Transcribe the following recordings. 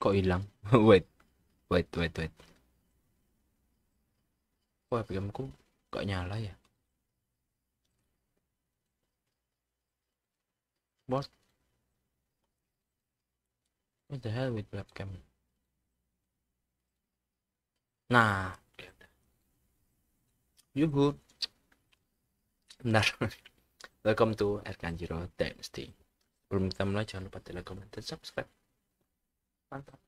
kok hilang wait wait wait wait kok webcam ku gak nyala ya what what the hell with webcam nah yuhu benar welcome to Erkan Jiro Dynasty belum kita mulai jangan lupa like, comment, dan subscribe mantap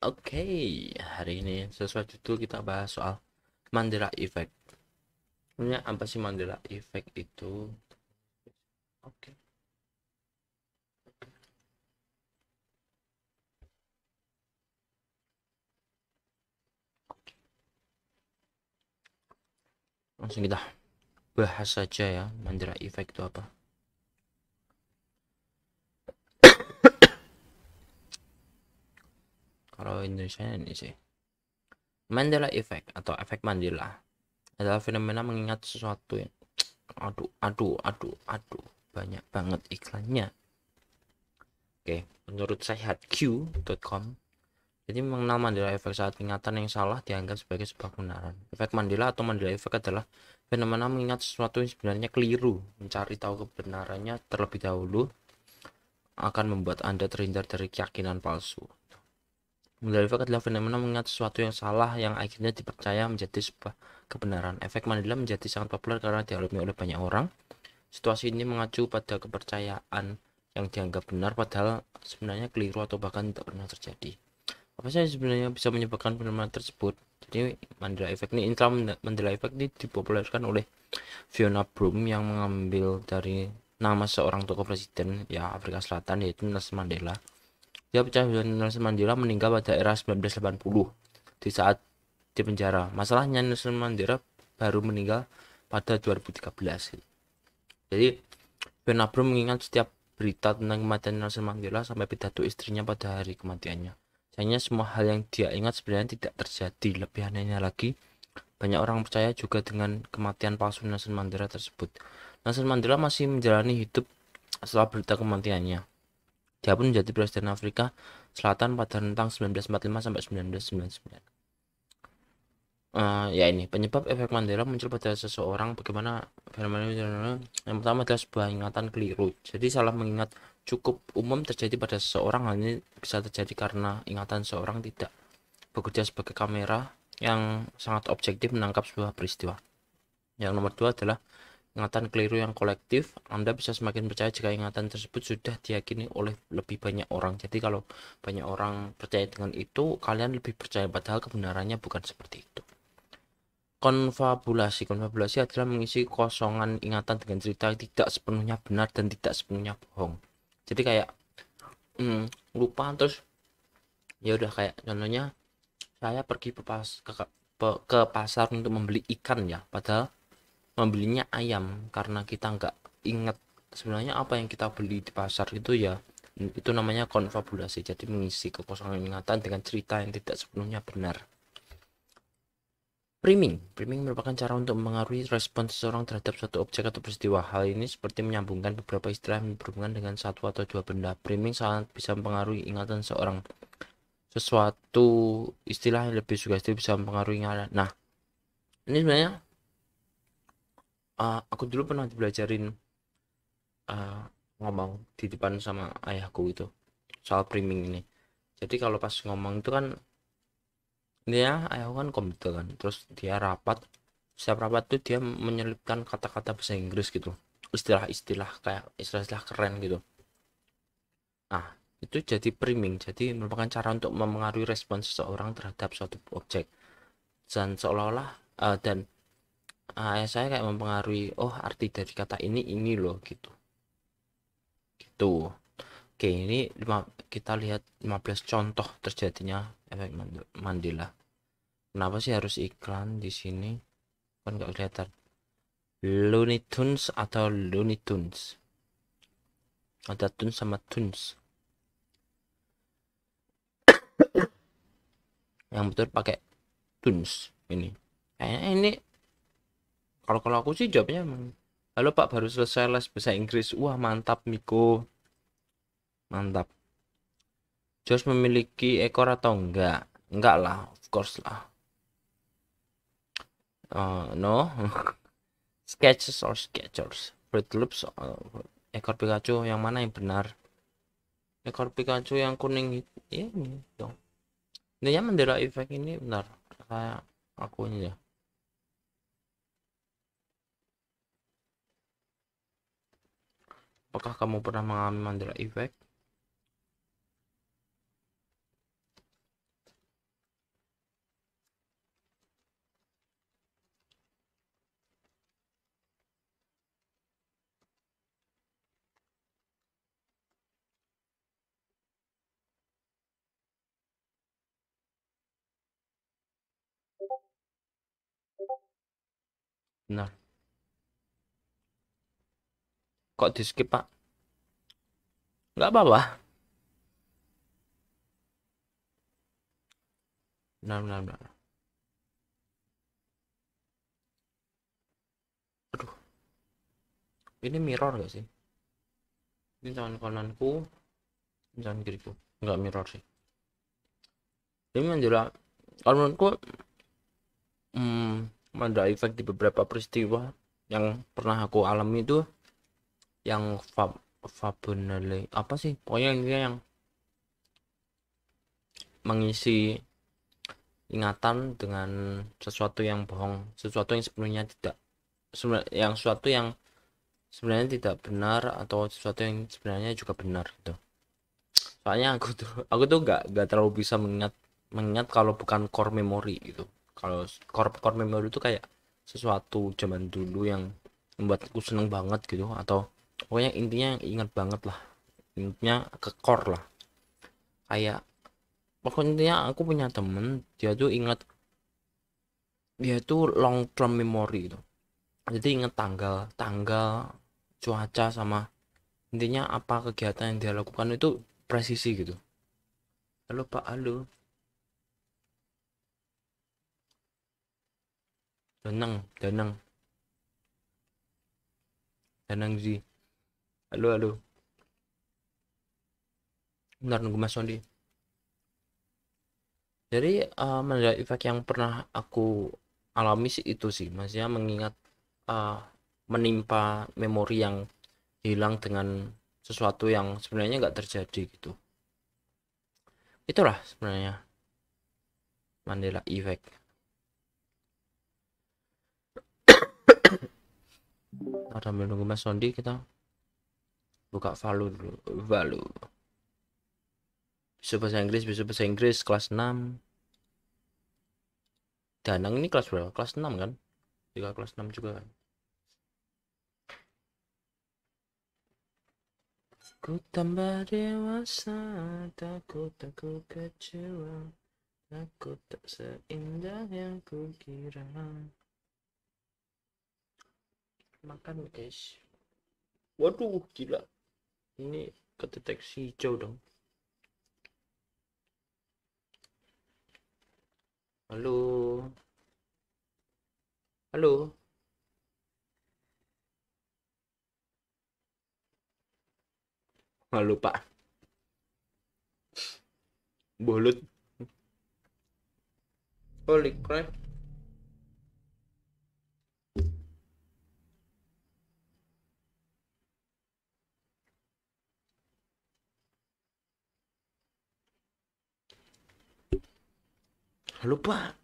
oke okay, hari ini sesuai judul kita bahas soal Mandela Effect sebenarnya apa sih Mandela Effect itu oke okay. langsung kita bahas saja ya Mandela Effect itu apa kalau Indonesia ini sih Mandela Effect atau efek Mandela adalah fenomena mengingat sesuatu yang aduh aduh aduh aduh banyak banget iklannya oke okay. menurut sehatq.com jadi mengenal Mandela Effect saat ingatan yang salah dianggap sebagai sebuah kebenaran. Efek Mandela atau Mandela Effect adalah fenomena mengingat sesuatu yang sebenarnya keliru. Mencari tahu kebenarannya terlebih dahulu akan membuat Anda terhindar dari keyakinan palsu. Muzdalifah adalah fenomena mengingat sesuatu yang salah yang akhirnya dipercaya menjadi sebuah kebenaran. Efek Mandela menjadi sangat populer karena dialami oleh banyak orang. Situasi ini mengacu pada kepercayaan yang dianggap benar padahal sebenarnya keliru atau bahkan tidak pernah terjadi. Apa sih sebenarnya bisa menyebabkan fenomena tersebut? Jadi Mandela efek ini intra Mandela efek ini dipopulerkan oleh Fiona Broom yang mengambil dari nama seorang tokoh presiden ya Afrika Selatan yaitu Nelson Mandela. Dia pecah Nelson Mandela meninggal pada era 1980 di saat di penjara. Masalahnya Nelson Mandela baru meninggal pada 2013. Jadi Benabro mengingat setiap berita tentang kematian Nelson Mandela sampai pidato istrinya pada hari kematiannya. Sayangnya semua hal yang dia ingat sebenarnya tidak terjadi. Lebih anehnya lagi, banyak orang percaya juga dengan kematian palsu Nelson Mandela tersebut. Nelson Mandela masih menjalani hidup setelah berita kematiannya. Dia pun menjadi Presiden Afrika Selatan pada rentang 1945 sampai 1999. Uh, eh, ya ini penyebab efek Mandela muncul pada seseorang bagaimana fenomena yang pertama adalah sebuah ingatan keliru jadi salah mengingat cukup umum terjadi pada seseorang hal ini bisa terjadi karena ingatan seseorang tidak bekerja sebagai kamera yang sangat objektif menangkap sebuah peristiwa yang nomor dua adalah ingatan keliru yang kolektif, Anda bisa semakin percaya jika ingatan tersebut sudah diyakini oleh lebih banyak orang. Jadi kalau banyak orang percaya dengan itu, kalian lebih percaya padahal kebenarannya bukan seperti itu. Konfabulasi. Konfabulasi adalah mengisi kosongan ingatan dengan cerita yang tidak sepenuhnya benar dan tidak sepenuhnya bohong. Jadi kayak hmm, lupa terus ya udah kayak contohnya saya pergi ke, pas, ke, ke pasar untuk membeli ikan ya, padahal membelinya ayam karena kita nggak ingat sebenarnya apa yang kita beli di pasar itu ya itu namanya konfabulasi jadi mengisi kekosongan ingatan dengan cerita yang tidak sepenuhnya benar priming priming merupakan cara untuk mengaruhi respon seseorang terhadap suatu objek atau peristiwa hal ini seperti menyambungkan beberapa istilah yang berhubungan dengan satu atau dua benda priming sangat bisa mempengaruhi ingatan seorang sesuatu istilah yang lebih sugesti bisa mempengaruhi ingatan nah ini sebenarnya uh, aku dulu pernah dibelajarin uh, ngomong di depan sama ayahku itu soal priming ini jadi kalau pas ngomong itu kan ya ayahku kan komputer kan terus dia rapat setiap rapat tuh dia menyelipkan kata-kata bahasa Inggris gitu istilah-istilah kayak istilah-istilah keren gitu nah itu jadi priming jadi merupakan cara untuk memengaruhi respons seseorang terhadap suatu objek dan seolah-olah uh, dan uh, saya kayak mempengaruhi oh arti dari kata ini ini loh gitu gitu oke ini lima, kita lihat 15 contoh terjadinya efek Mandela kenapa sih harus iklan di sini kan nggak kelihatan Looney Tunes atau Looney Tunes ada Tunes sama Tunes yang betul pakai Tunes ini eh ini kalau kalau aku sih jawabnya emang halo pak baru selesai les bahasa Inggris wah mantap Miko mantap George memiliki ekor atau enggak enggak lah of course lah uh, no sketches or sketchers Fruit Loops eh, ekor Pikachu yang mana yang benar ekor Pikachu yang kuning ini dong yang mendera efek ini benar kayak aku ini ya Apakah kamu pernah mengalami Mandela Effect? Nah kok di skip pak nggak apa-apa enam benar benar aduh ini mirror gak sih ini tangan kananku ini tangan kiriku nggak mirror sih ini jelas kalau menurutku hmm, ada efek di beberapa peristiwa yang pernah aku alami itu yang fab fabunale apa sih pokoknya yang, yang mengisi ingatan dengan sesuatu yang bohong sesuatu yang sebenarnya tidak yang sesuatu yang sebenarnya tidak benar atau sesuatu yang sebenarnya juga benar gitu soalnya aku tuh aku tuh nggak nggak terlalu bisa mengingat mengingat kalau bukan core memory gitu kalau core core memory itu kayak sesuatu zaman dulu yang membuatku seneng banget gitu atau pokoknya intinya ingat banget lah intinya ke core lah kayak pokoknya aku punya temen dia tuh ingat dia tuh long term memory itu jadi inget tanggal tanggal cuaca sama intinya apa kegiatan yang dia lakukan itu presisi gitu halo pak halo tenang tenang tenang sih halo halo Bentar nunggu Mas Sondi jadi uh, eh, mandala effect yang pernah aku alami sih itu sih mas ya mengingat uh, menimpa memori yang hilang dengan sesuatu yang sebenarnya nggak terjadi gitu itulah sebenarnya Mandela effect ada menunggu Mas Sondi kita buka value dulu value bisa bahasa Inggris bisa bahasa Inggris kelas 6 Danang ini kelas berapa kelas 6 kan juga kelas 6 juga kan Ku tambah dewasa, takut takut kecewa, takut tak seindah yang kukira. Makan guys. Waduh, gila ini kedeteksi hijau dong halo halo halo pak bolut holy crap lupa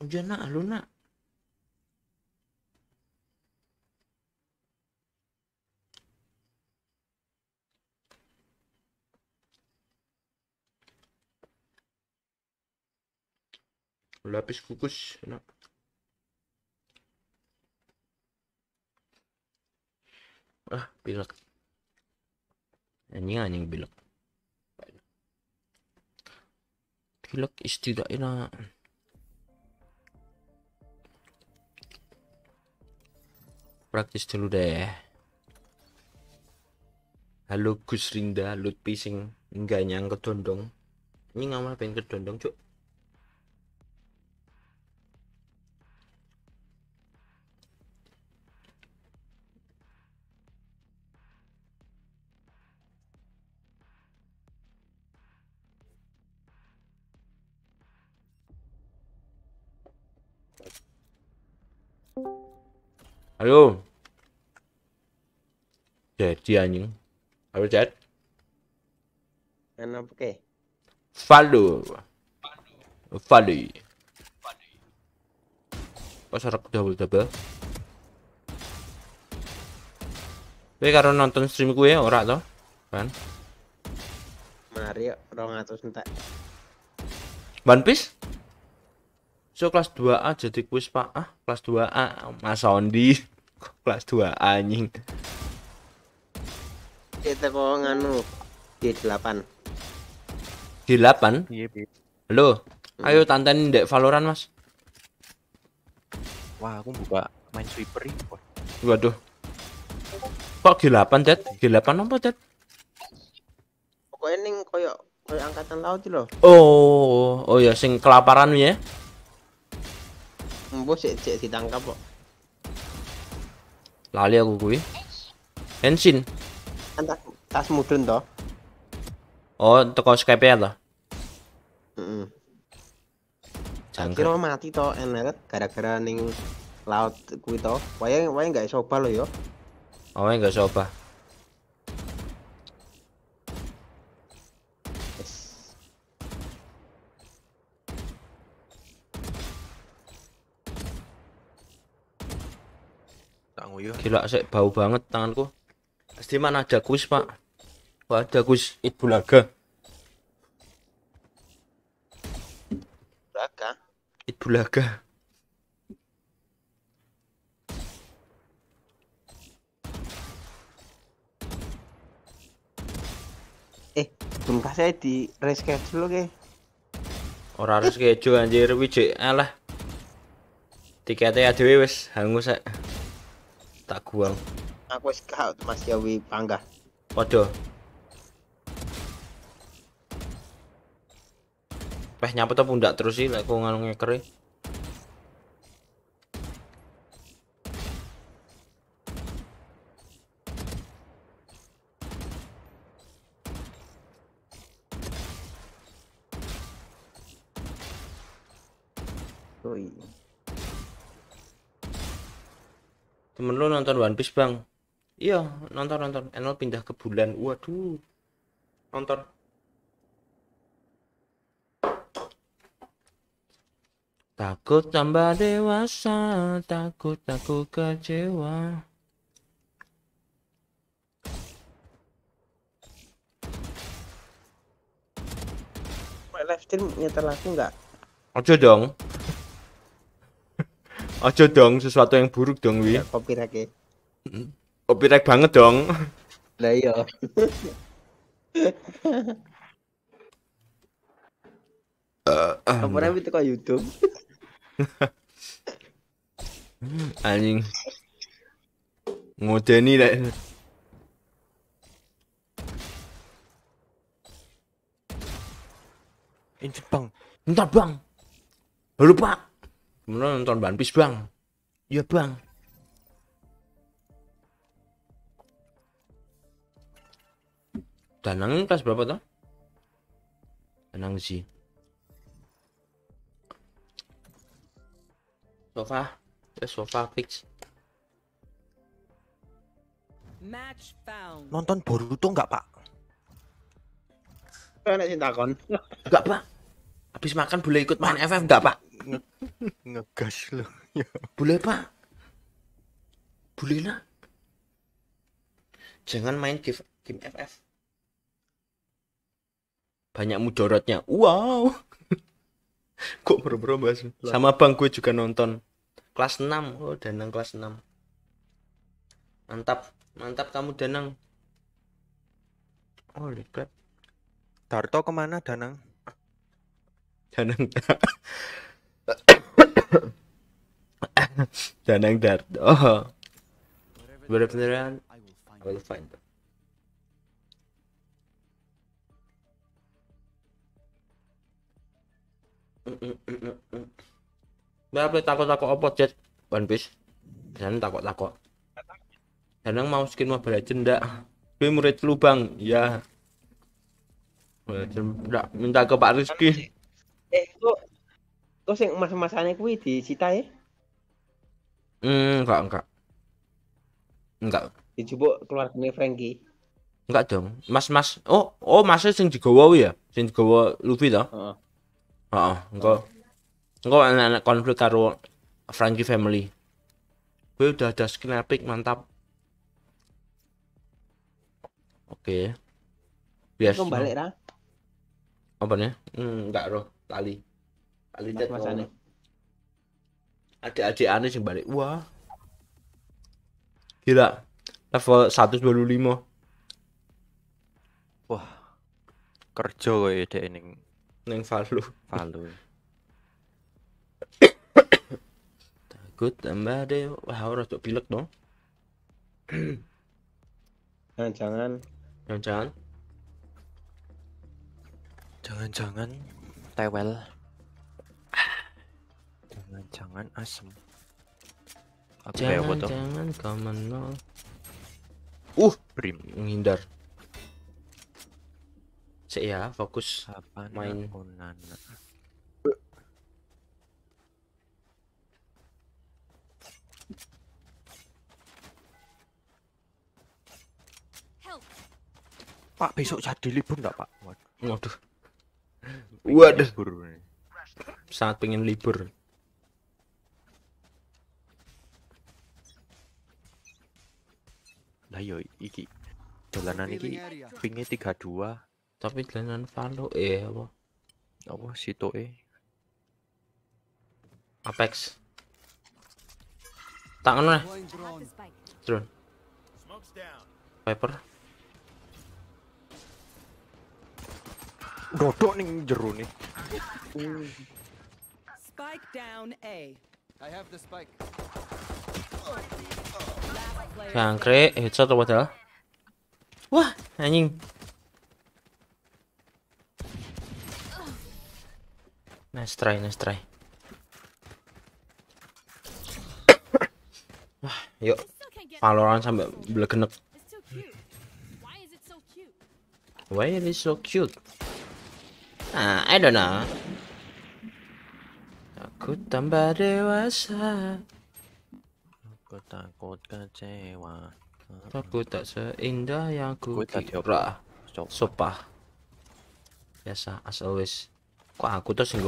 Pak. nak lu nak lapis kukus nak ah pilek anjing anjing pilek Vlog is tidak enak. Praktis dulu deh. Halo Gus Rinda, Lutfi sing enggak nyang dondong, Ini ngamal pengen dondong Cuk. ayo jadi anjing ayo chat oke. ke Valdo Pas pasar double double Tapi karo nonton stream gue ya, ora to kan mari orang atus entek One Piece so kelas 2A jadi kuis pak ah kelas 2A Mas Ondi kelas 2 anjing kita kok nganu di 8 di 8 iya, halo hmm. ayo tantain dek Valorant mas wah aku buka main sweeper ini waduh kok G8 Dad? G8 apa Dad? pokoknya ini koyo koyo angkatan laut lo oh oh ya sing kelaparan ya mbok sik sik ditangkap kok Lali aku kui Henshin. Tas, kan tas mudun toh. Oh, teko Skype ya toh. Heeh. Mm -mm. Kira mati toh enet gara-gara ning laut kui toh. Wah yang gak iso obah lho yo. Oh, gak iso obah. Gila sih bau banget tanganku. pasti mana ada kuis, Pak? Kok ada kuis Ibu Laga? Laga. Ibu Laga. Eh, bungkas saya di reschedule ke. orang reschedule anjir, wijik alah. Tiketnya adewe wis hangus sak tak buang aku wis Mas Jawi panggah padha peh nyapa tuh pundak terus sih lek aku nganu ngekeri nonton One Piece bang iya nonton nonton Enol eh, pindah ke bulan waduh nonton Takut tambah dewasa, takut takut kecewa. live stream nyetel lagi nggak? Aja dong. Aja dong, sesuatu yang buruk dong, Wi. Kopi iya, lagi. Copyright banget dong. Lah iya. Uh, eh, Kamu itu kok YouTube. Anjing. Ngodeni lek. Injek bang. Bentar bang. Lupa. pak. Kemudian nonton One Piece bang. Iya bang. Danang kelas berapa tuh? Danang sih. Sofa, ya sofa fix. Nonton Boruto enggak, pak? Enak sih takon. Nggak pak. Habis makan boleh ikut main FF enggak, pak? Ngegas loh. Ya. boleh pak. Boleh nak. Jangan main game, game FF banyak mudorotnya wow kok berubah bahas sama bang gue juga nonton kelas 6 oh danang kelas 6 mantap mantap kamu danang oh lihat Darto kemana danang danang danang Darto oh. bener-beneran I will find them. Berapa takut-takut apa chat One Piece? Jangan takut-takut. Jangan mau skin mau Legends cendak. Gue murid lubang, ya. tidak minta ke Pak Rizky. Eh, kok kok sing mas kui di Cita ya? Eh? Hmm, enggak, enggak. Enggak. Dicoba keluar dari Frankie. Enggak dong. Mas Mas. Oh, oh Mas sing digawa ya? Sing digawa Luffy toh? Heeh oh, engko engko anak-anak konflik karo Frankie Family gue udah ada skin epic mantap oke okay. biasa yes, balik ra apa nih hmm, enggak roh tali tali chat masane, adik adik aneh sih balik wah gila level 125 wah kerja kok ide ya, ini Neng falu, falu. Takut tambah deh. Wah, orang tuh pilek dong. Nah, jangan. Jangan nah, jangan. Jangan jangan tewel. Jangan jangan asem. jangan jangan kau menol. Uh, prim menghindar. Cek ya, fokus Apa main. Onana. Pak besok jadi libur enggak Pak? Waduh. Waduh. Libur. Sangat pengen libur. Lah yo iki dolanan iki pinge 32 tapi jalanan Valo eh apa apa situ eh Apex tak ngono eh? drone Viper dodok ning jeru nih spike down A I have the spike Jangkrik, headshot apa dah? Wah, anjing. Nice try, nice try. Wah, yuk. Valorant sampai blegenek. Why is it so cute? Ah, I don't know. Aku tambah dewasa. Aku takut kecewa. Aku tak seindah yang ku kira. Sopah. Biasa, as always. Kok aku tuh sing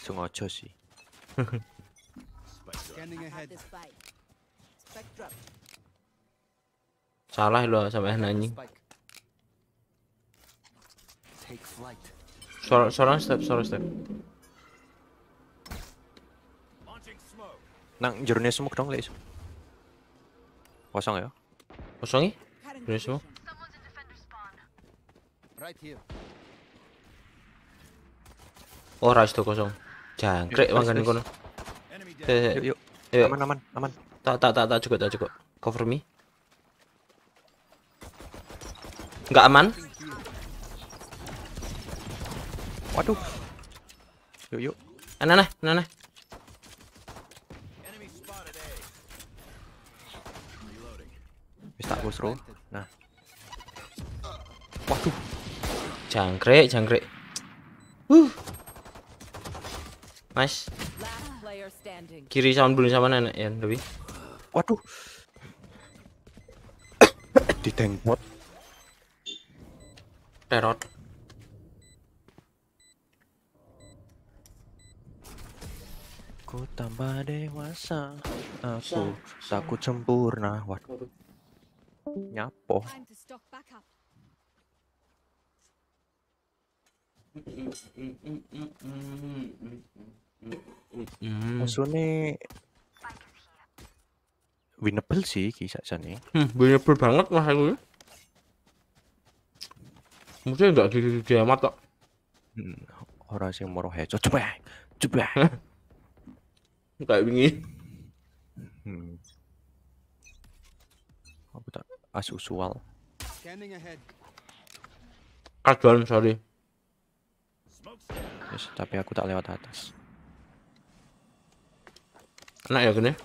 sing ojo sih. Salah lo sampe nanyi. Sorong step, sorong step. Nang jurnya semua dong, Lek. Kosong ya? ya jurnya semua Oh, ras itu kosong. Jangkrik mangane kono. Eh, eh, yuk, yuk. Yuk. Eh, aman, aman, aman. Tak tak tak tak cukup, tak cukup. Cover me. Enggak aman. Waduh. Yuk, yuk. Aneh, aneh, aneh. Wis tak bosro. Nah. Waduh. Jangkrik, jangkrik. Uh. Nice. Kiri sama belum sama nenek ya, lebih. Waduh. Di tank bot. Teror. Ku tambah dewasa, aku takut sempurna. Waduh. Nyapo. Musuhnya hmm. winnable sih kisah sana. Hmm, winnable banget lah aku. Musuhnya enggak di di mata hmm, orang sih moro headshot coba. Coba. Kayak begini Hmm. Aku tak asusual. usual. sorry. Yes, tapi aku tak lewat atas. Kena ya kena? Ya?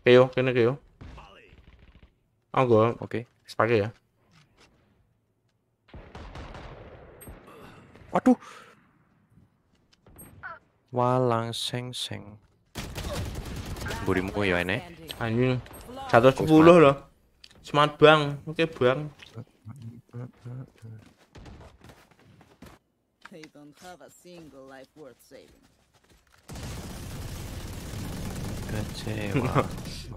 Keo, kena keo. Oh gua. Oke. Okay. Pakai ya. Waduh. Walang seng seng. Burimu ya ini. Anjing. 110 loh. Semangat bang, oke okay, bang. They don't have a single life worth saving. Kecewa.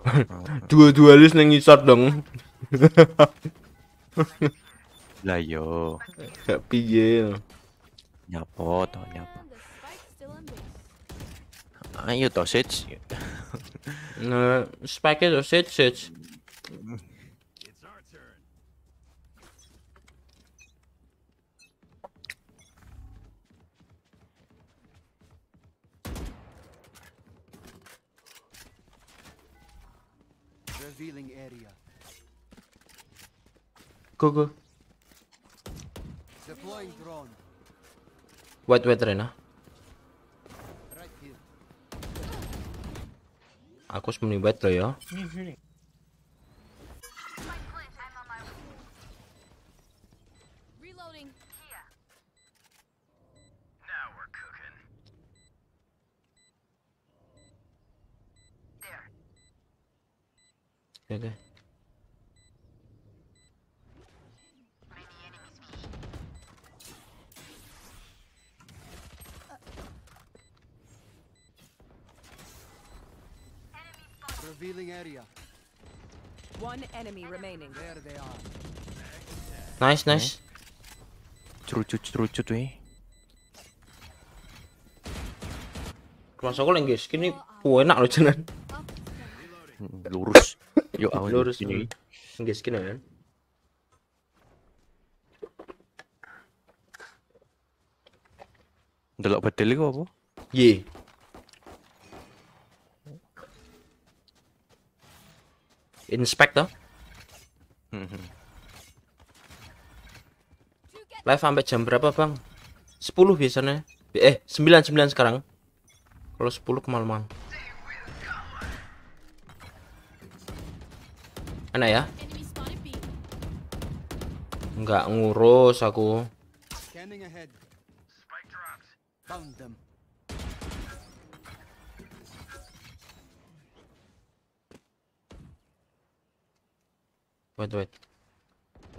Dua-dua list neng ngisor dong. lah yo. Gak piye. Nyapo toh nyapo. Ayo toh sit. nah, spike itu sit sit. Revealing area. Go go. Deploying drone. Wait wait Rena. Right Aku sembunyi wait lo ya. sini. they are. Nice, nice. Cerucut, cerucut weh. Mas lagi skin ini enak loh jalan. Lurus. Yo, awan lurus ini nggak skin kan ya? delok bedel iku apa ye inspect toh mhm. live sampai jam berapa bang 10 biasanya eh 9 9 sekarang kalau 10 kemalaman Mana ya? Enggak ngurus aku. Wait, wait.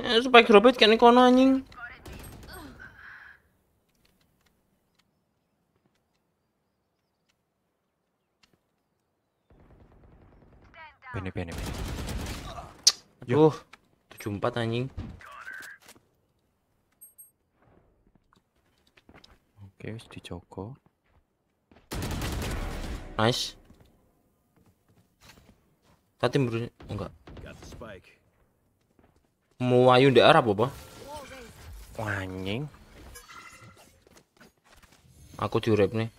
Eh, spike drop it kene kono anjing. Bene, bene, bene. Aduh, 74 anjing. Oke, okay, Joko. Nice. Tadi bro, enggak. Mau ayun di Arab apa? Anjing. Aku diurep nih.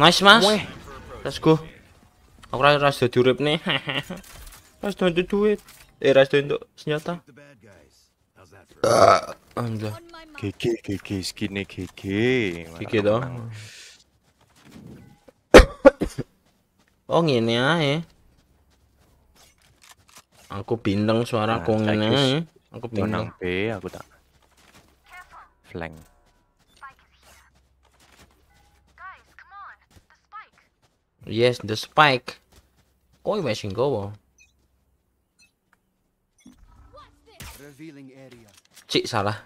Nice, Mas. Let's go. Aku rasa rasa dadi urip Rasa ras dadi duit. Eh, rasa tuh untuk senjata. Alhamdulillah. GG GG skinnya GG. GG dong. Oh ngene ae. Aku pindang suara nah, ngene. Aku bintang B aku tak flank. Yes, the spike. Or oh, Revealing area. Cik salah.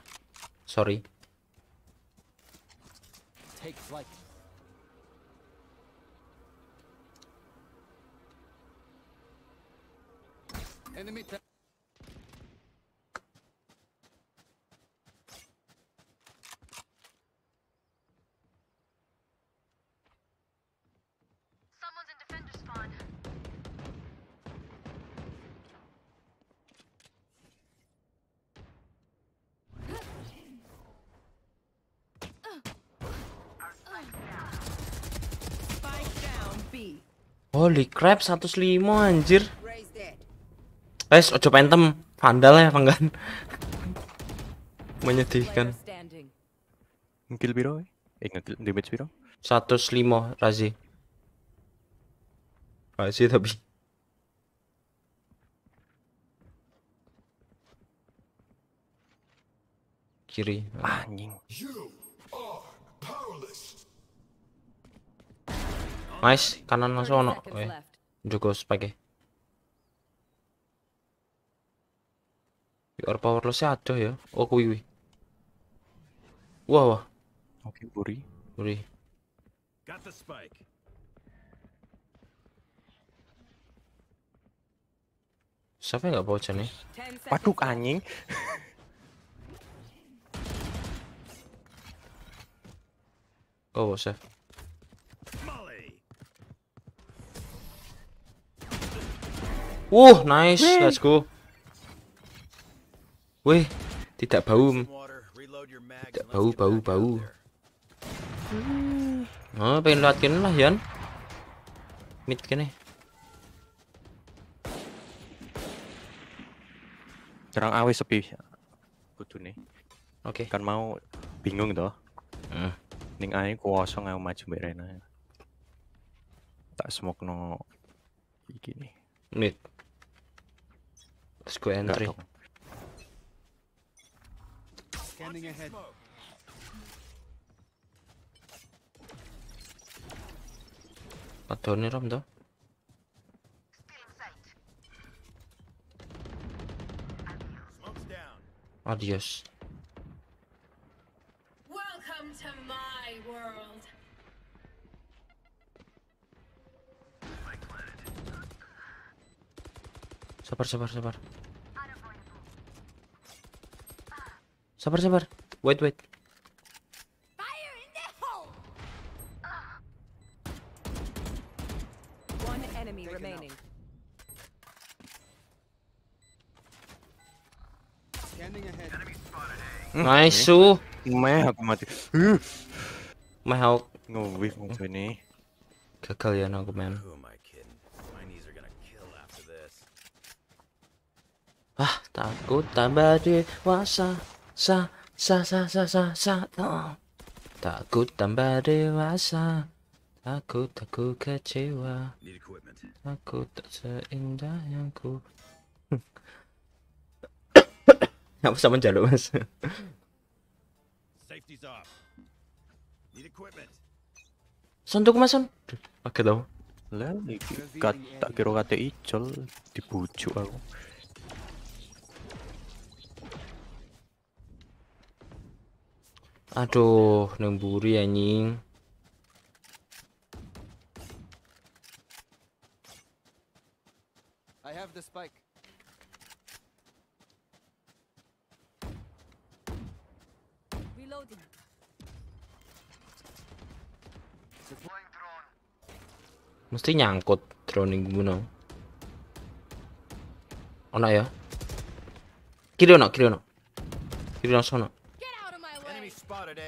Sorry. Take flight. Enemy Holy crap 105 anjir. Guys, ojo pentem vandal ya panggan. Menyedihkan. Ngkil biro? Eh, eh ngkil damage biro? 105 Razi. Razi tapi. Kiri. Anjing. Ah, Nice, kanan langsung ono. Oke. Joko sebagai. Your powerlessnya ada ya. Oh, kuwi kuwi. Wah, wah. Oke, okay, Buri. Buri. Got the spike. Siapa nggak bocor nih? Paduk anjing. Go, oh, Chef. Uh, nice. Wee. Let's go. Wih, tidak bau. Tidak bau, bau, bau. Hmm. Oh, pengen lihat kini lah, Yan. Mid kene. Terang awe sepi. nih. Oke. Okay. Kan mau bingung toh. Hmm. Uh. Ning ae kosong aku maju mbek Tak smoke no iki Mid. Let's go entry. Scanning ahead. Adoni rom tuh. Adios. Welcome to my world. Sabar, sabar, sabar. Sabar, sabar. Wait, wait. Hmm, nice, su. Meh, hmm, ya, aku mati. Meh, aku nge-whiff ini. Gagal ya, aku men. Ah, takut tambah dewasa sa sa sa sa sa sa ta. Ah. Takut tambah dewasa Takut takut kecewa takut tak seindah yang ku Aku sama jalur mas Suntuk mas sun Pakai tau Lah, tak kira kata ijol Dibujuk aku Aduh, neng buri anjing. I have the spike. Reloading. Deploying drone. Mesti nyangkut drone yang guna. Ono ya? Kiri ono, kiri ono. Kiri ono sono. Eh,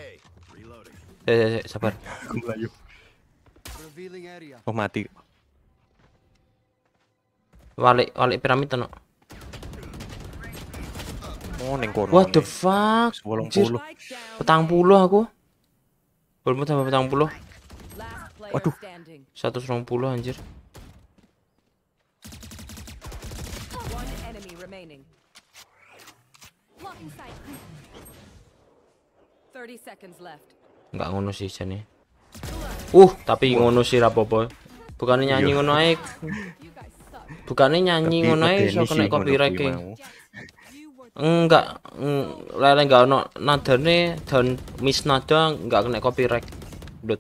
eh, eh, sabar. Aku melayu. Oh mati. Walik, walik piramid no. Oh, ning What the fuck? 80. Petang puluh aku. Belum tambah petang puluh. Waduh. 120 anjir. Enggak ngono sih jane. Uh, tapi ngono sih rapopo. Bukannya iya. nyanyi ngono ae. Bukannya nyanyi ngono ae iso kena copyright Enggak, mm, lele enggak ono nadane dan miss nada enggak kena copyright. Dut.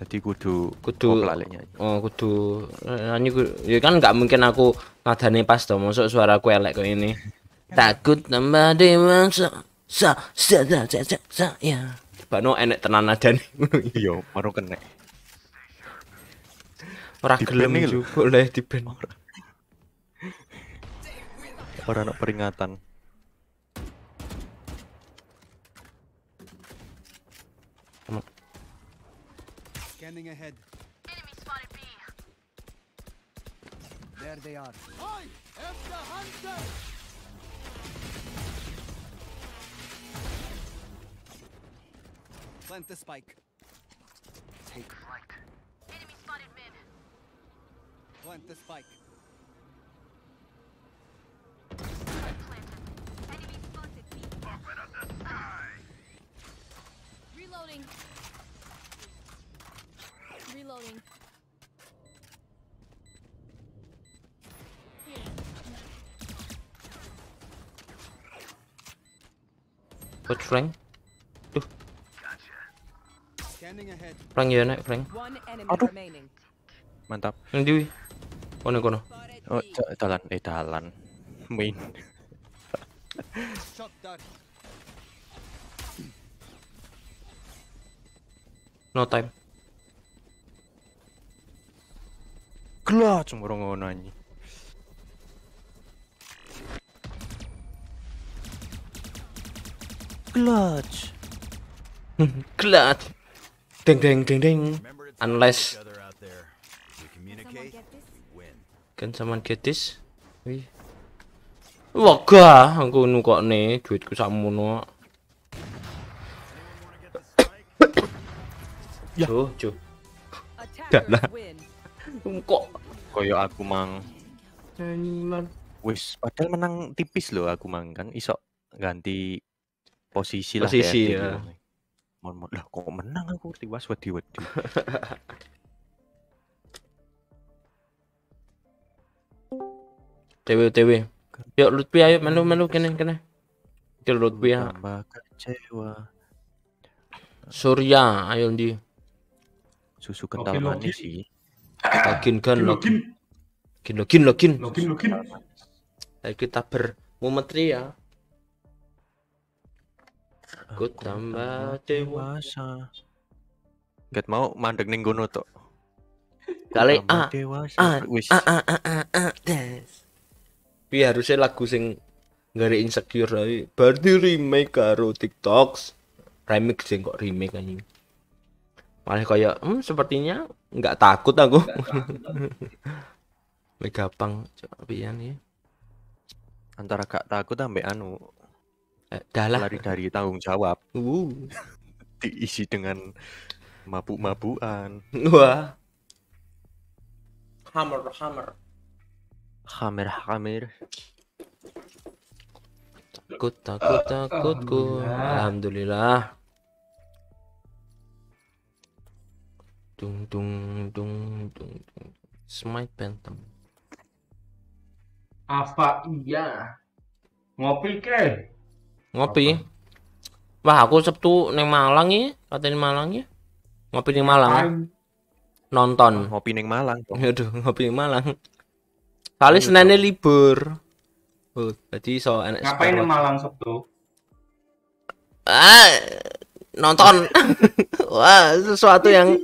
Jadi kudu kudu Oh, kudu nyanyi ya kan enggak mungkin aku nadane pas to, masuk suaraku elek kok ini. Takut tambah dewasa sa sa sa sa sa, sa ya bano enek tenan aja nih iya baru kena orang gelem juga oleh di band orang anak peringatan Scanning ahead. Enemy spotted B. There they are. Oi! It's the hunter! Plant the spike. Take flight. Enemy spotted mid. Plant the spike. Reloading. Reloading. Which ring? Flank ya naik flank. Aduh. Mantap. Yang Oh, kono kono. Oh, jalan eh jalan. Main. no time. cuma orang ngono anjing. Clutch. Clutch. Ding ding ding ding. Unless Can someone get this? Wih. aku nukok nih duitku sakmono. ya. Tuh, cuh. lah. Kok koyo aku mang. Nyanyilan. Wis, padahal menang tipis loh aku mang kan isok ganti posisi, posisi lah gitu. ya. Posisi ya. Mon lah kok menang aku was wedi wedi. TW TW. Kan. Yuk Lutfi ayo menu menu kene kene. Yuk Lutfi ya. Surya ayo di Susu kental manis sih. Login kan login. Login login login. Login Ayo kita bermumetri ya. Aku, tambah dewasa. Gak mau mandek ning gono tok. Kali a a a a a a a a Pi harusnya lagu sing gak insecure a Berarti remake karo TikToks. Remix sing kok remake anjing. Malah kayak hmm, sepertinya nggak takut aku. Megapang coba ya. Antara gak takut sampai anu eh, dalah. lari dari tanggung jawab uh. diisi dengan mabuk mabuan wah hammer hammer hammer hammer takut takut takutku alhamdulillah dung dung dung dung dung smite phantom apa iya ngopi ke ngopi. Apa? Wah, aku Sabtu neng Malang ya, katanya Malang ya. Ngopi neng Malang. Ya. Nonton. Ah, ngopi neng Malang. Aduh, ngopi neng Malang. Kali Seninnya libur. Oh, jadi so enak Ngapain neng Malang Sabtu? Ah, nonton. Wah, sesuatu yang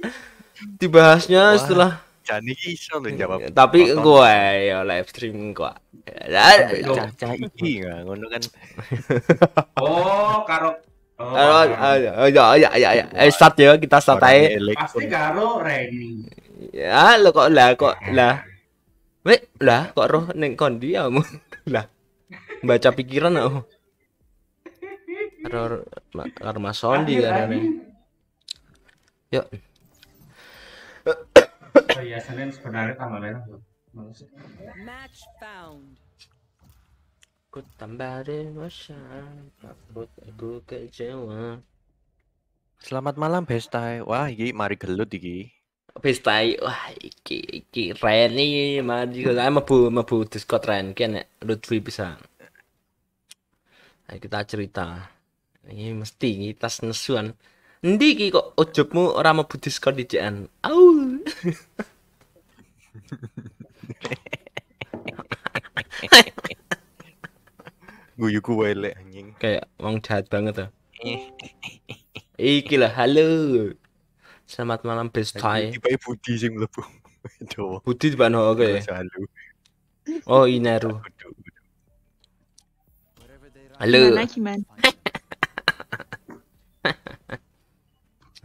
dibahasnya Wah. setelah Jani iso lho jawab. Iya, tapi gue eh, ya live stream gua. Cah-cah iki ngono kan. Oh, karo Oh, ayo ayo ya, ya, ya, eh, start ya, kita start ae. Pasti karo Reni. Ya, lo kok lah, kok eh. lah. Weh, lah, kok roh neng kondi ya, lah. Baca pikiran aku. Karo karo Mas Sondi kan. Yuk. Oh iya, senin sebenarnya tanggal apa? Ku tambah emosi, takut aku kecewa. Selamat malam Bestai. Wah, iki mari gelut iki. Bestai, wah iki iki Reni mari gelut. Mebu mebu Discord Ren ki nek Lutfi bisa. Ayo kita cerita. Ini mesti ini tas nesuan. Endi iki kok ojobmu ora mebu Discord dijekan. Au. Guyuku wele anjing. Kayak wong jahat banget ya. Iki lah, halo. Selamat malam best time. Tiba Budi sing mlebu. Budi tiba no oke. Halo. Oh, Inaru. Halo. Gimana, gimana?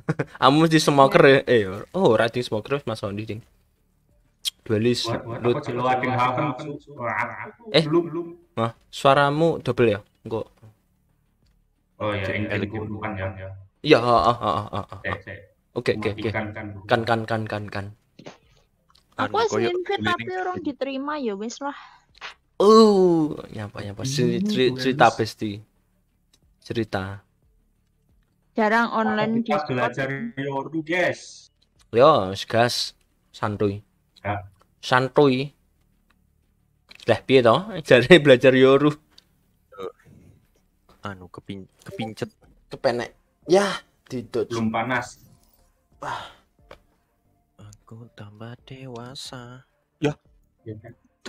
Kamu di smoker ya? Eh, oh, rating smoker Mas Sondi jeng. Duelis. Eh, belum. Nah, suaramu double ya? Enggak. Oh ya, yang bukan ya. Iya, heeh heeh heeh. Oke, oke, oke. Kan kan kan kan kan. Aku asli invite tapi orang diterima ya wis lah. Oh, nyapa nyapa cerita pasti cerita jarang online kita Discord. belajar yoru guys yo gas santuy ya. santuy lah piye toh jare belajar yoru anu kepin kepincet kepenek ya tidak belum panas Wah. aku tambah dewasa ya, ya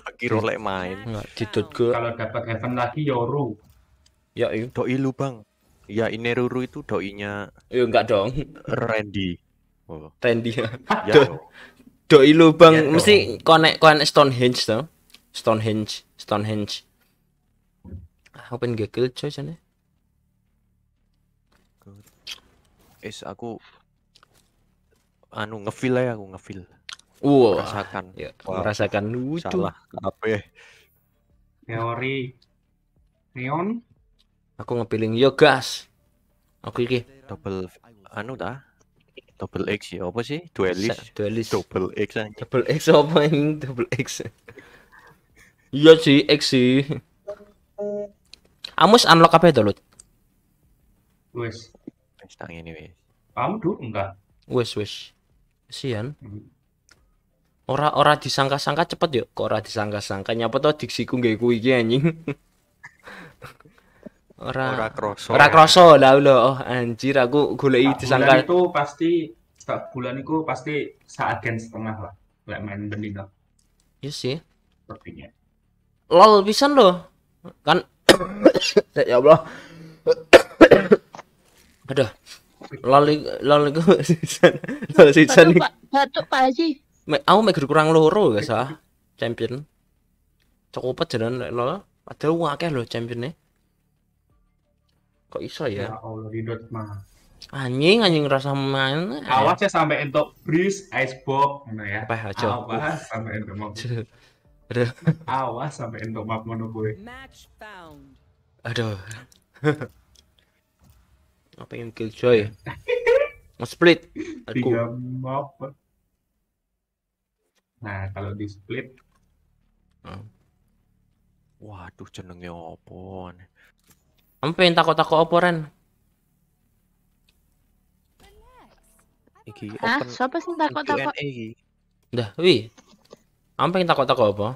lagi kan? rolek main nggak didot kalau dapat heaven lagi yoru ya itu iya. ilu bang. Ya Ineruru itu doinya. Yo enggak dong. Randy. Oh. Randy ya. Do, doi lubang ya, mesti konek konek Stonehenge tau. Stonehenge, Stonehenge. Aku ah, pengen kill coy sana. Is aku anu ngefeel ya aku ngefil. Wow. Rasakan. merasakan. Ya, wow. merasakan lucu. Salah. Apa? Ya? Teori neon aku ngepiling yo gas aku iki double anu ta double X ya apa sih duelist duelist double X aja double X apa ini double X iya sih X sih Amus unlock apa itu Lut? Wes. Wes tang ini wes. Kamu dulu enggak? Wes wes. Sian. Hmm. orang-orang disangka-sangka cepat yuk. Kok orang disangka-sangka nyapa tau diksiku nggih ku iki anjing. Ora ora kroso. Ora kroso lah lo. Oh anjir aku golek disangka. Bulan itu pasti setiap bulan itu pasti seagen setengah lah. Lek main bendino. Iya sih. Sepertinya. Lol pisan loh. Kan ya Allah. Aduh. lalu lol iku season. Lol season. Batuk Pak Haji. Aku mikir kurang loro gak sah. Champion. dan jalan ada Padahal akeh lho championnya kok iso ya? Ya Allah Didot mah. Anjing anjing rasa main. Awas ya sampai entok breeze icebox ngono ya. Apa aja. Ya, Awas sampai entok map. Awas sampai entok map ngono gue. Aduh. Apa yang kill joy? Mau split. Aku. Tiga map. Nah, kalau di split. Hmm. Waduh jenenge opo nih? Kamu pengen takut-takut apa Ren? opor. Hah? Siapa sih takut-takut? Dah, wi. Kamu pengen takut-takut apa?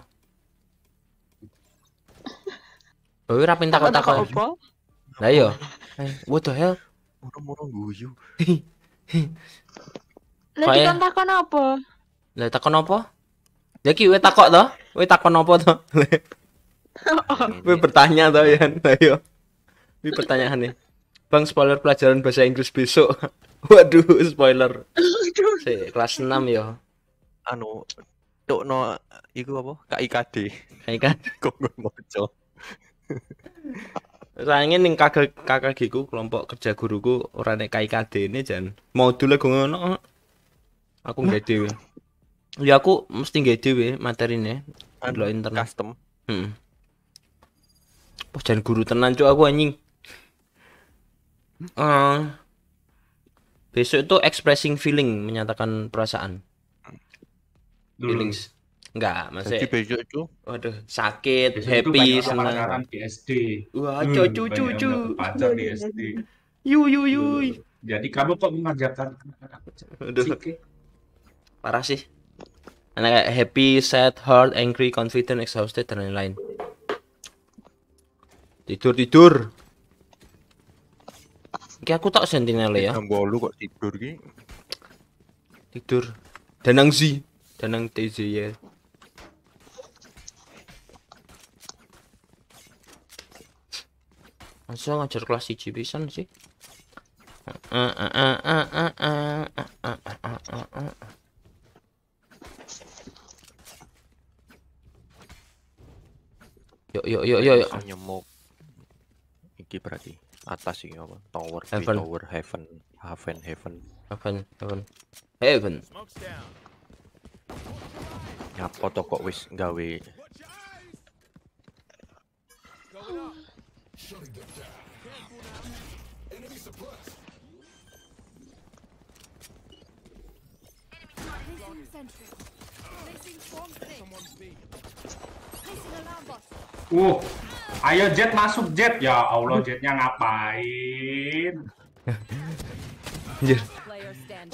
Wi rapin takut-takut apa? Nah yo. What the hell? Murung-murung guyu. Lagi kan takon apa? Lagi takon apa? Lagi, wih takut to? Wih takon apa to? Wih bertanya to, Yan. nah yo. Iya. Ini pertanyaan nih. Bang spoiler pelajaran bahasa Inggris besok. Waduh, spoiler. Si, kelas 6 ya. Anu, tok no iku apa? KIKD. KIKD. Kongkon mojo. ingin nih kakak kakak giku kelompok kerja guruku orang nek KIKD ini jan. Module gue ngono. Aku nggak dhewe. Ya aku mesti nggak materi nih lo anu, internet. Custom. Heeh. Hmm. Oh, guru tenan cuy aku anjing uh, besok itu expressing feeling menyatakan perasaan Dulu. feelings Enggak, masih. Jadi besok itu waduh, sakit, besok happy, senang. di SD. Wah, hmm, cucu cu. Pacar di SD. Yu yu yu. Jadi kamu kok mengajarkan anak-anak Parah sih. Anak happy, sad, hurt, angry, confident, exhausted dan lain-lain. Tidur tidur. Kayak aku tak sentinel ya. Kamu bolu kok tidur ki. Tidur. Danang Z, Danang TZ ya. Masa ngajar kelas Cibisan pisan sih. Yuk yuk yuk yuk. Nyemuk. Iki berarti atas sih apa? Tower, heaven. tower, heaven, heaven, heaven, heaven, heaven, heaven. Nyapa kok wis gawe Oh. Ayo Jet masuk Jet. Ya Allah Jetnya ngapain? Anjir.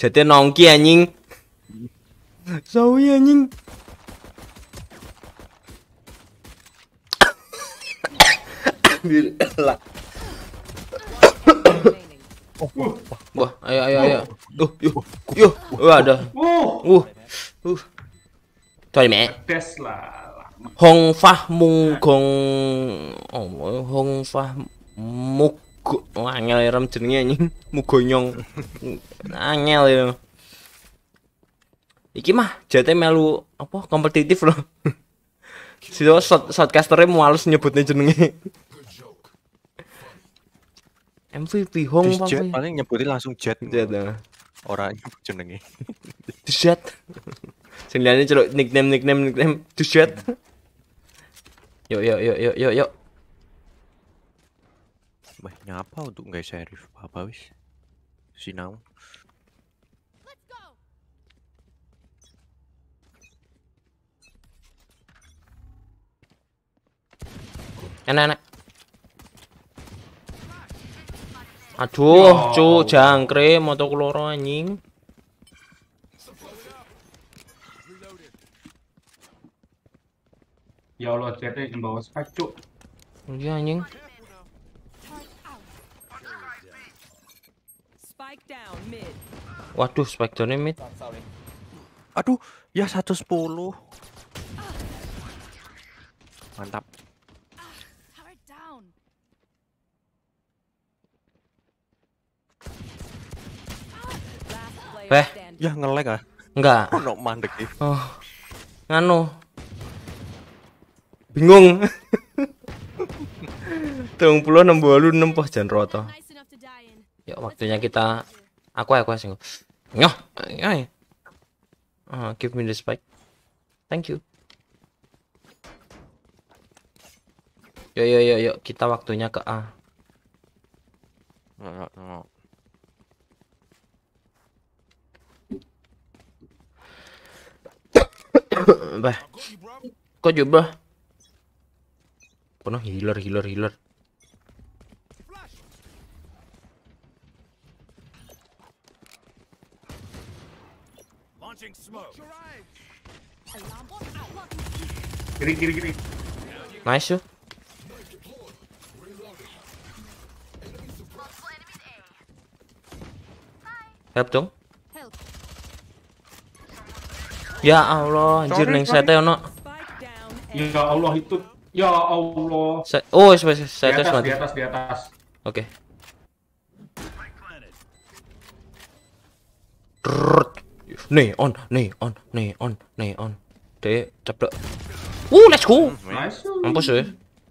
Jetnya nongki anjing. Sawi anjing. Anjir lah. Oh, wah, ayo ayo ayo. Duh, yuh Yuh, Wah, ada. Uh. Uh. Uh. Tesla. Hong Fah Mung Gong oh, Hong Fah Mug oh, angel ya jenenge anjing Mugonyong angel ya Iki mah jate melu apa kompetitif loh Silo shot shotcasternya mau halus nyebutnya jenenge MVP Hong paling nyebutin langsung jet jet lah. Ya orang nyebut jenenge. Dushet Sing liyane celuk nickname nickname nickname Dushet Yuk yuk yuk yuk yuk yuk. Bah apa untuk guys serif apa wis? Sinau. Enak enak. Aduh, ya cu jangkrik moto keloro anjing. Ya Allah, jadi yang bawa spek, cu. Iya anjing. Waduh, spek down mid. Aduh, ya 110. Mantap. Weh, Ya ngelag ah. Enggak. Oh, oh, mandek ya. Oh. Nganu. Bingung. Tung puluh enam bolu enam poh jan roto. Ya waktunya kita aku aku sing. Nyoh. Nyoh. Oh, give me the spike. Thank you. Yo yo yo yo kita waktunya ke A. No, no, no. Bah. Kok jubah? Kono healer healer healer. Kiri kiri kiri. Nice yuk. Help dong. Ya Allah, anjir ning sete ono. Ya Allah itu. Ya Allah. Se oh, wes wis sete mati. Di atas, di atas. Oke. Okay. Nih on, nih on, nih on, nih on. Deh, ceplok. Uh, let's go. Nice. Mampus weh.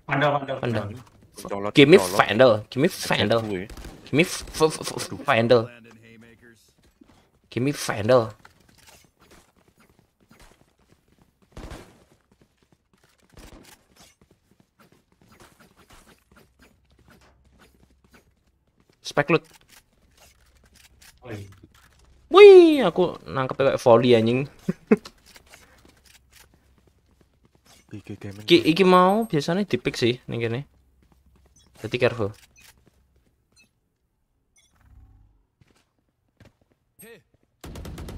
Pandal, pandal. Pandal. Give me Vandal, give me Vandal. Eh. Give me Vandal. Give me Vandal. Spek loot. Wih, aku nangkep kayak volley anjing. iki, iki mau biasanya dipik sih nih kene. Jadi careful.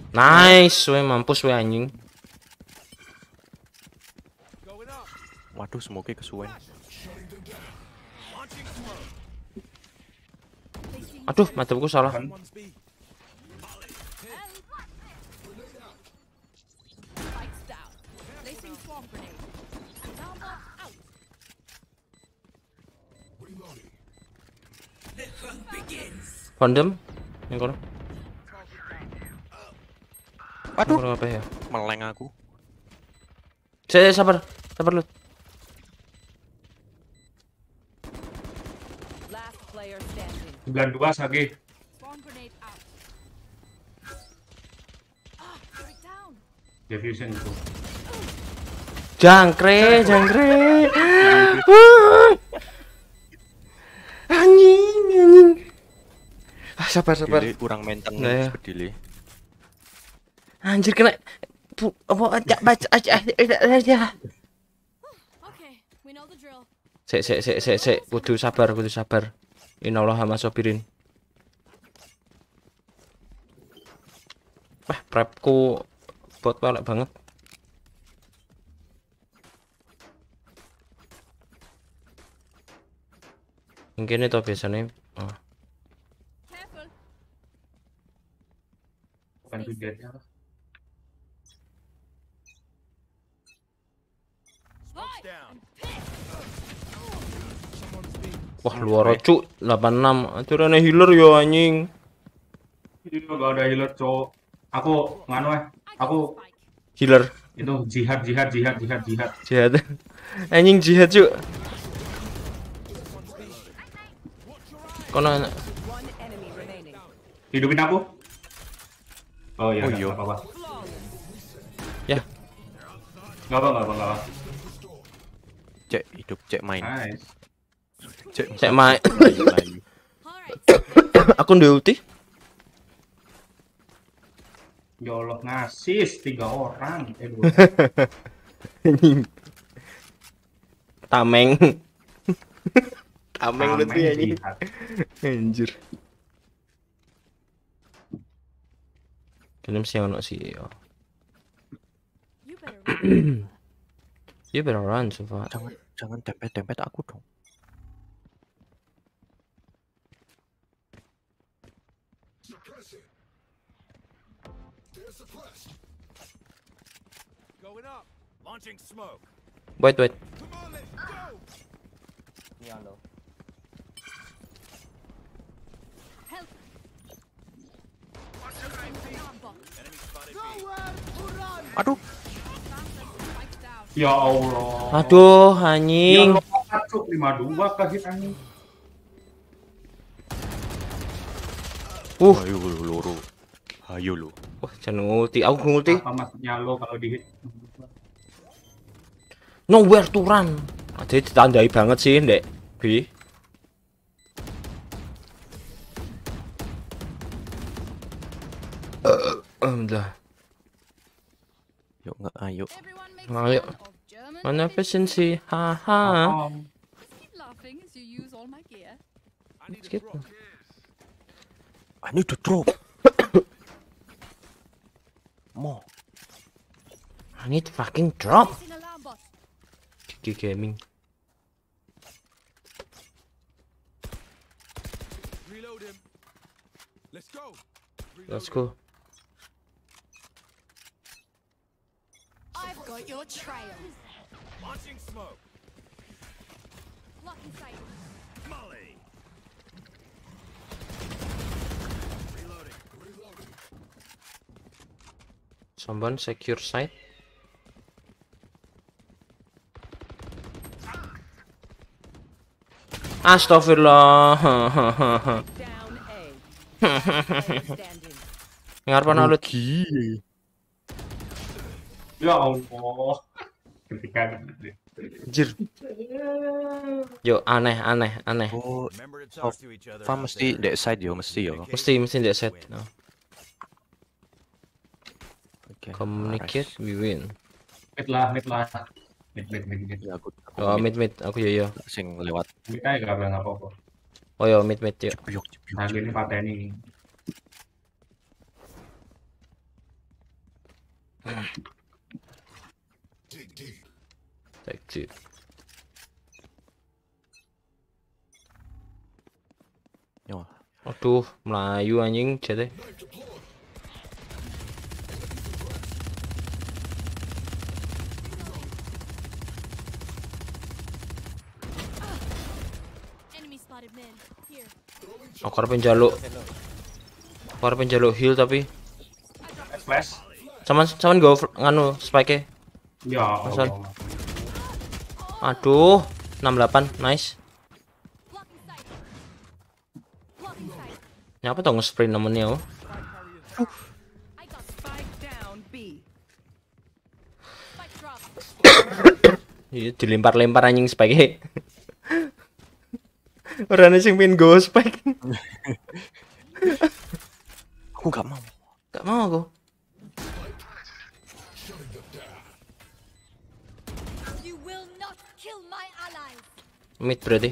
Nice, we mampus we anjing. Waduh, semoga kesuwen. Aduh, matamu salah. Pandem. Kan. yang kono. Waduh. Apa ya? Meleng aku. Saya sabar, sabar lu. 92 lagi. Defusion itu. Jangkrik, jangkrik. anjing, anjing. Ah, sabar, sabar. Dili kurang mental nih, ya. Dili. Anjir kena apa aja baca aja aja. ajak we know sek sek sek, sik kudu sabar, kudu sabar sama sopirin. Wah, prepku bot balik banget. Mungkin itu biasanya. Oh. Bukan tujuannya Wah luar cuk 86 aturannya healer yo anjing. Healer gak ada healer cok. Aku nganu eh. Aku healer. Itu jihad jihad jihad jihad jihad. Jihad. anjing jihad cuk. Kono anak. Hidupin aku. Oh iya, oh, iya. apa-apa. Ya. Enggak apa-apa, enggak apa-apa. Cek hidup, cek main. Nice. Cek cek main. Aku ndek ulti. Ya Allah, ngasis tiga orang. Eh, Tameng. Tameng lu tuh ini. Anjir. Film sih ono sih yo. You better run so far. Jangan jangan tempet-tempet aku dong. Wait, wait. Aduh. Ya Allah. Aduh, anjing. Ya uh. Ayo lu, lu, lu. Wah, jangan Aku ngulti. Apa maksudnya lo kalau dihit? Nowhere to run. Jadi ditandai banget sih, Dek. B. Uh, ah, Alhamdulillah. Yo nggak ayo. Ayo. Mana efficiency? Haha. Oh. Skip. I need to drop. More. I need fucking drop. Geek Gaming. Reload him. Let's go. Reload Let's go. I've got your trail. Launching smoke. Locking sight. Molly. Reloading. Reloading. Someone secure site. Astagfirullah. Ngarep ana lut. Ya Allah. Jir. Yo aneh aneh aneh. Oh, oh Fa mesti dek side yo mesti yo. Mesti mesti dek side. No. Okay. Communicate we win. Mid lah mid lah. Mid mid mid mid. Ya, aku. aku oh mid mid aku yo yo. Sing lewat. Mid ae gak apa apa. Oh yo mid mid yo. Cepyuk cepyuk. Nah ini pateni. Take two. Yo. Aduh, melayu anjing jadi. Aku penjalu, jaluk. Aku harapin jaluk heal tapi. Flash. cuman cuman go nganu spike. Ya. masal, Aduh, 68, nice. Nyapa tau nge-sprint namanya oh. Iya, dilempar-lempar anjing sebagai Orang yang pin ghost pack. aku gak mau. Gak mau aku. Mid berarti.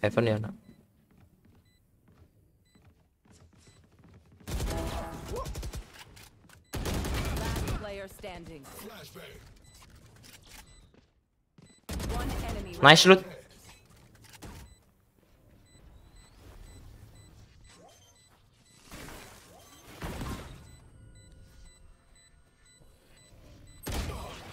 Heaven ya nak. Nice loot.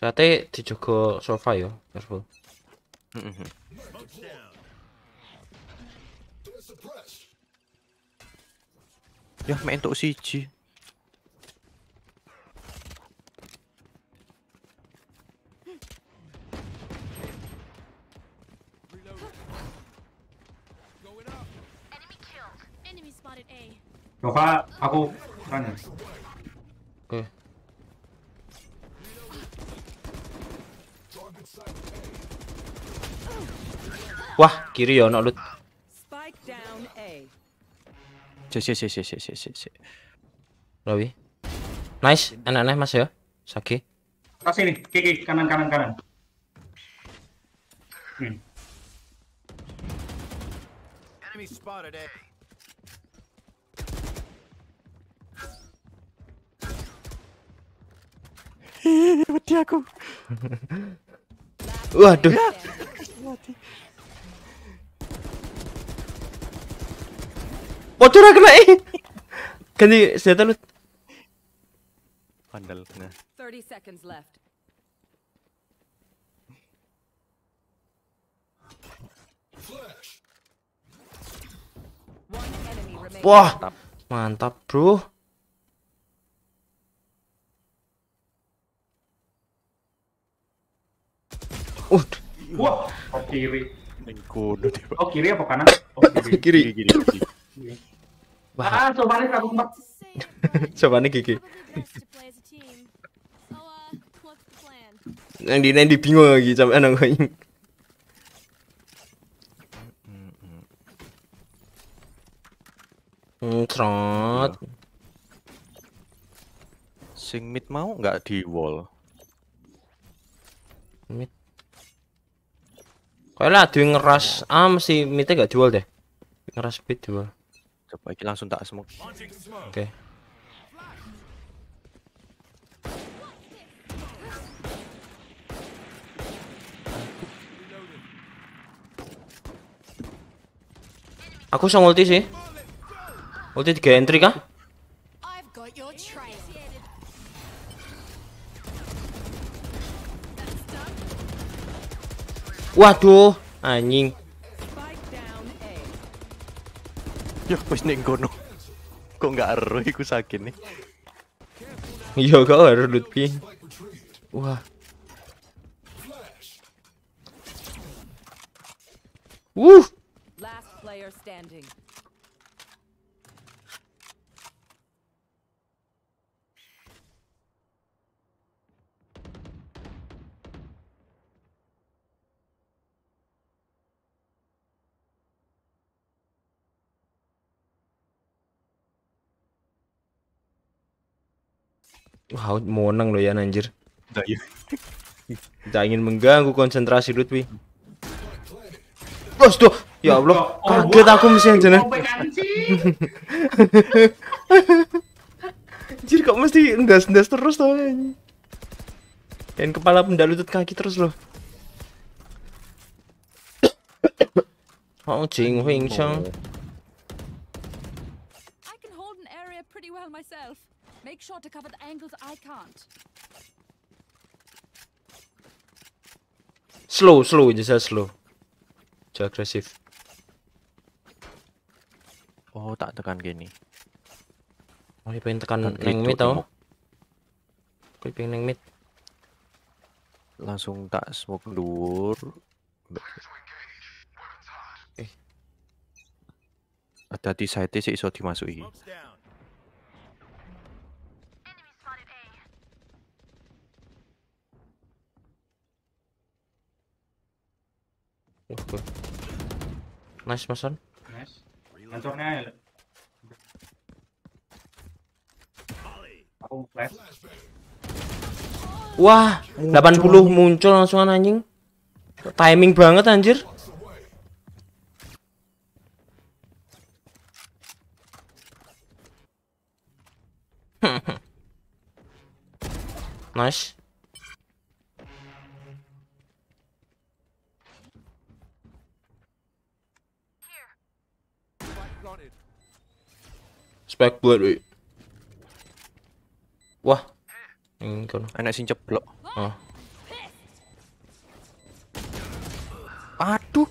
Sate dijogo sofa ya, careful. Mm-hmm. Ya, main mentok siji. Sofa aku kan Wah, kiri ya ono loot. Si si si si si si si. si. Lawi. Nice, enak nih Mas ya. Sagi. Pas ini, kiri kanan kanan kanan. Hmm. Enemy spotted A. Mati aku. Waduh. Bocor ya. aku kena eh. Ganti senjata lu. Vandal kena. 30 seconds left. Wah, mantap bro. Wah, oh, kiri. Kudu Oh, kiri apa kanan? Oh, kiri. kiri. kiri, kiri, Wah. Ah, nih aku empat. nih Kiki. Yang di nanti bingung lagi sama anak gue. Trot. Iya. Sing mid mau nggak di wall? Mid lah duit ngeras ah mesti mite gak jual deh. Ngeras speed jual. Coba iki langsung tak smoke. Oke. Okay. Aku sang ulti sih. Ulti 3 entry kah? Waduh, anjing. Yo wis ning kono. Kok enggak ero iku nih. Yo kok ero loot Wah. Wuh. Last player standing. Wah, mau menang lo ya anjir. Tidak iya. ingin mengganggu konsentrasi Lutfi. Bos tuh, ya Allah, oh, kaget aku mesti yang jenah. Anjir kok mesti ndas-ndas terus tuh. Dan kepala benda lutut kaki terus loh. Oh, Jing Wing Shang. I can hold an area pretty well myself make sure to cover the angles I can't. Slow, slow, just slow. Too aggressive. Oh, tak tekan gini. Oh, dia pengen tekan, neng mid tau. Dia pengen neng mid. Langsung tak smoke lur. Eh. Ada di site sih iso dimasuki. Oke. Nice, Mason. Nice. Kantornya ya. Aku flash. Wah, muncul. 80 muncul langsungan anjing. Timing banget anjir. nice. Spek blood, wih. Wah. Yang Enak sih ceplok Oh. Aduh.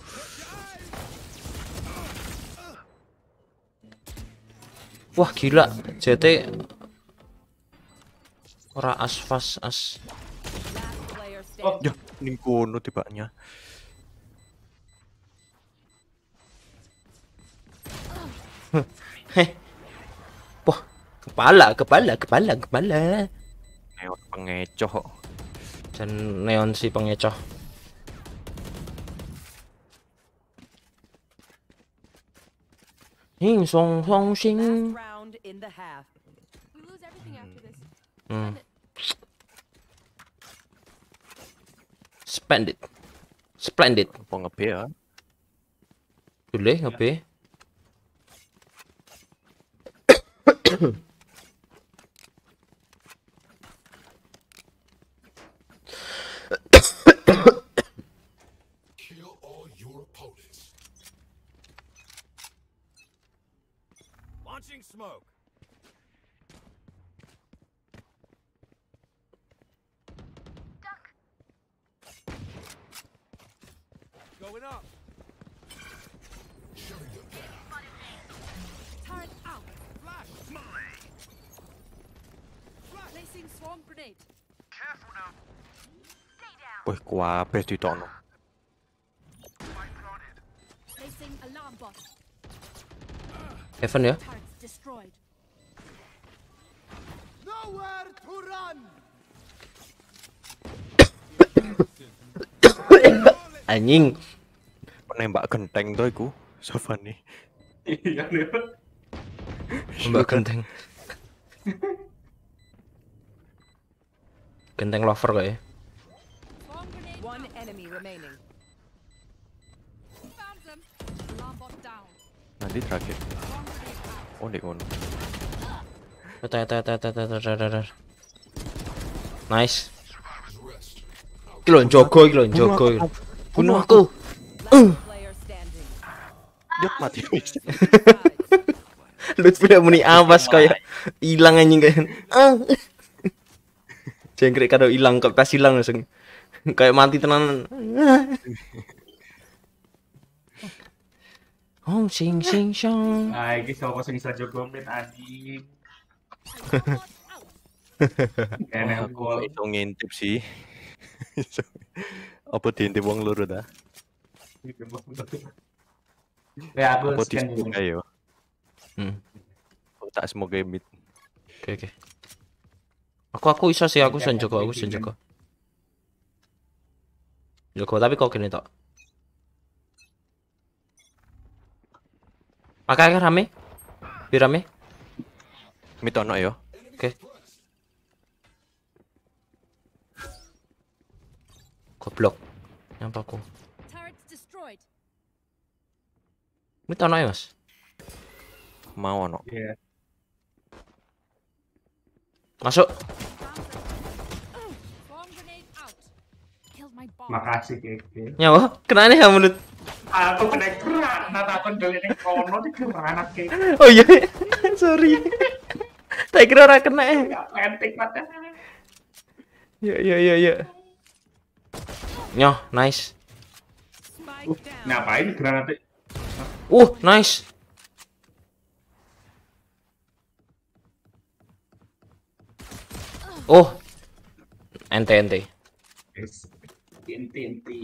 Wah gila, JT ora as fast as. Oh, ya, ning tibanya. Heh. Kepala, kepala, kepala, kepala. Neon pengecoh. Dan neon si pengecoh. Ying song song sing. Hmm. Splendid. Splendid. Apa ngepe ya? Boleh ngepe. smoke. Duck. Going up. Turret out. Flash. Melee. Placing swarm grenade. Careful now. Pues quá prestitono. Placing alarm bot. F nữa. destroyed. Nowhere to run. Anjing. Penembak genteng tuh iku, Sofan nih. Iya, Penembak genteng. Genteng lover kok ya. Nanti terakhir. Oh, ndek ngono. Tata tata tata tata Nice. Iki lho njogo iki lho njogo. Bunuh aku. Yuk uh. mati. Lu tidak muni awas kayak hilang anjing kayak. Ah. Jengkrik kado hilang kok pas hilang langsung. Kayak mati tenan. Hong sing sing song. Ah, iki sapa sing saja gombet Adi. Enak kok iso ngintip sih. Apa diintip wong loro ta? Ya aku Apa scan di ayo. Hmm. Oh, tak semoga mit. Oke oke. Aku aku iso sih aku senjoko aku senjoko. Joko tapi kok gini tok. Makanya kan, rame. Bi rame. Mito yo. Oke. Okay. Goblok. Nyampaku. Mito Mitono ya, Mas? Mau ono. Iya. Masuk. Makasih, Kek. Nyawa, kena nih ya mulut aku kena granat aku ngeliatin kono di granat kayak gitu. oh iya sorry tak kira orang kena eh penting mata ya ya ya ya nyoh nice uh, ngapain granat uh nice oh ente ente ente ente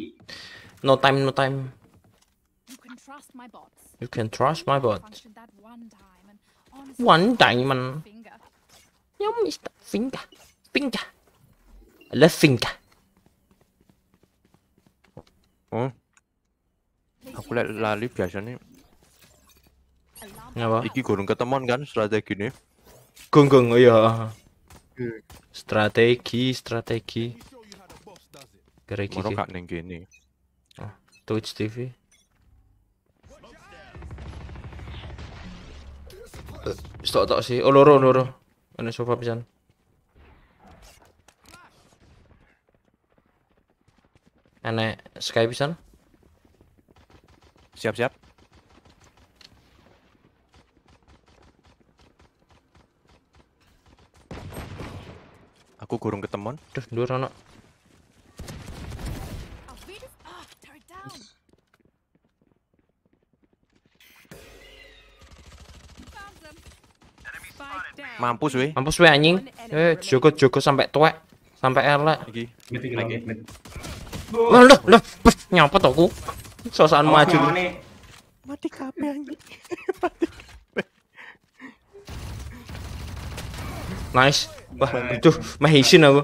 no time no time trust my bots. You can trust my bots. One diamond. Yum, is the finger. Finger. I love finger. Oh. Aku lihat lali biasanya. Ngapa? Iki gurung ketemuan kan strategi nih. Gung gung, oh, iya. Strategi, strategi. Kira-kira. Merokak neng gini. Oh, Twitch TV. stok tok sih. Oh loro loro. Ana sofa pisan. ini sky pisan. Siap-siap. Aku kurung ketemuan Duh, dua anak No. Mampus weh Mampus weh anjing. Eh, jogo-jogo sampai tua sampai elek. lagi Loh, loh, loh. Nyapa to aku? Sosokan oh, maju. Mati kape anjing. Mati. Nice. Wah, itu mahisin aku.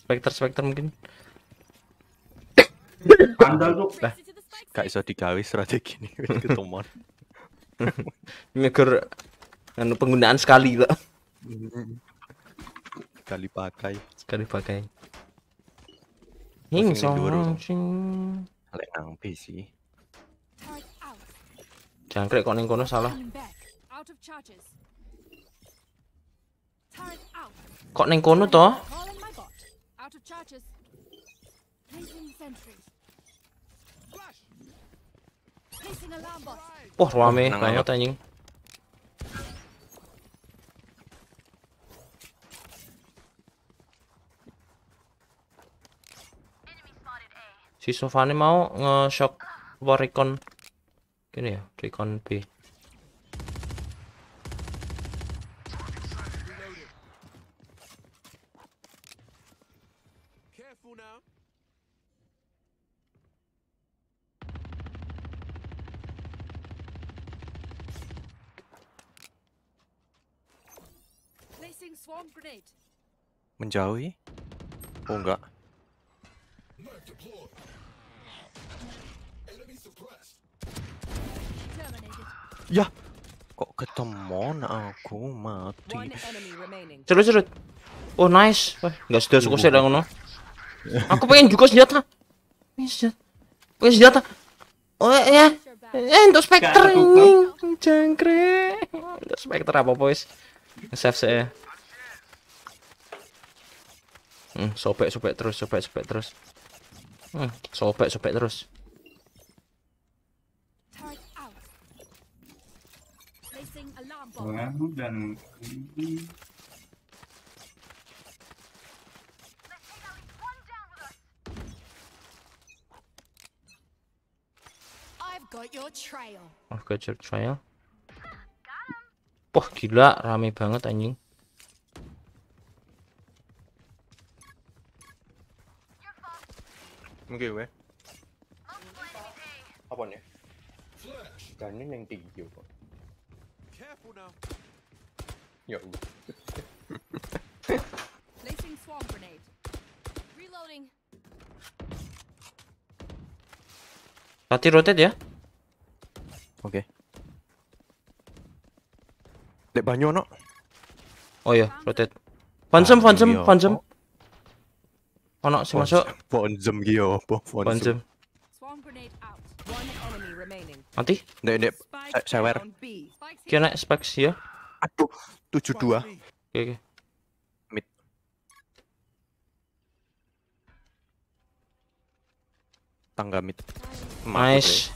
specter specter mungkin. anda tuh. Lah, gak iso digawe strategi ini ketemuan. Ngeger anu penggunaan sekali pak sekali pakai sekali pakai Hing song sing lek ampe sih jangkrik kok ning kono salah kok ning kono toh Wah, rame banget anjing. si Sofani mau nge-shock war Recon gini ya Recon B menjauhi oh enggak ya kok ketemuan aku mati. Cerut cerut. Oh nice. Wah, enggak sudah suka saya ngono. Aku pengen juga senjata. Pengen senjata. Pengen senjata. Oh ya. ya. Eh untuk spekter ini jangkrik. Untuk spekter apa boys? Save saya. Hmm, sobek sobek terus sobek sobek terus. Hmm, sobek sobek terus. Oh dan ini I've got your trail. Wah gila rame banget anjing. Mungkin gue. Apa ya? nih? ini yang tinggi kok now. Yo. Placing swarm grenade. Reloading. Mati rotate ya. Oke. Okay. Lek banyo no. Oh iya, rotate. Pansem, pansem, pansem. Ono sing masuk. Pansem ki yo, pansem. Mati? Ndek ndek sewer. Ki naik specs ya. Aduh, 72. Oke oke. Mid. Tangga mid. Nice.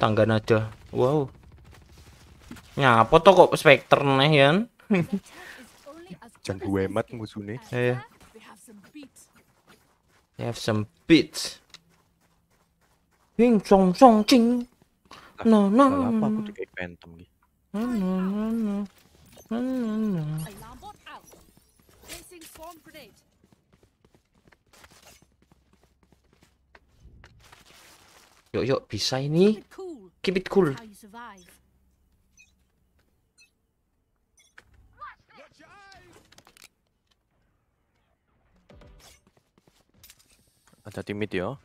Tangga aja. Wow. Nyapa tuh kok spekter nih ya? Jangan gue emat nih Iya. Yeah. Have some beats. Wing song song ching, No no. Apa aku kayak phantom gitu. No no no. No no no. Yuk yuk bisa ini. Keep it cool. Ada timid ya.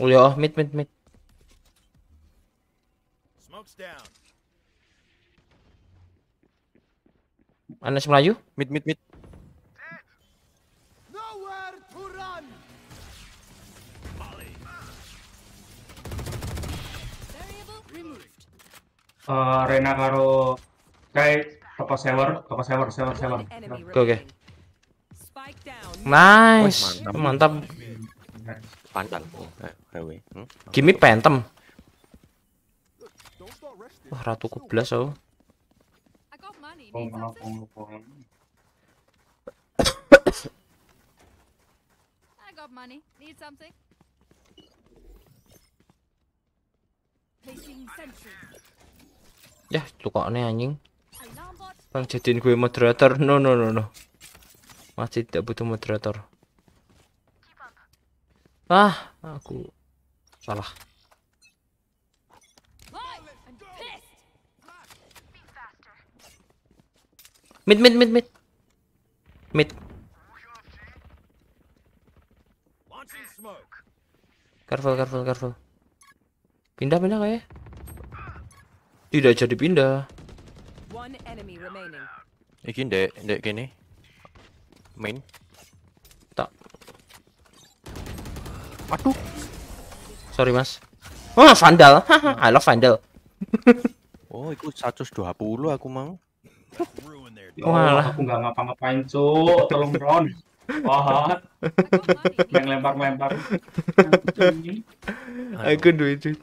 Oh ya, mid mid mid. Anas Melayu? Mid mid mid. Uh, eh, Rena karo kayak apa sewer, apa sewer, sewer, sewer. Oke. Okay. Nice. Oh, mantap. mantap. Pantan. Rawe. Gimik Wah, ratu kublas oh. I got money. Need something? Ya, tukokne anjing. Bang jadiin gue moderator. No no no no. Masih tidak butuh moderator. Ah, aku salah. Mid mid mid mid. Mid. Careful, careful, careful. Pindah pindah nggak Tidak jadi pindah. One enemy remaining. Iki dek dek gini. Main. aduh Sorry, Mas. Oh, vandal. I love vandal. oh, itu 120 aku mau. Oh, lah. aku nggak ngapa-ngapain, Cuk. Tolong, Ron. Wah. Yang lempar-lempar. Aku duit, Cuk.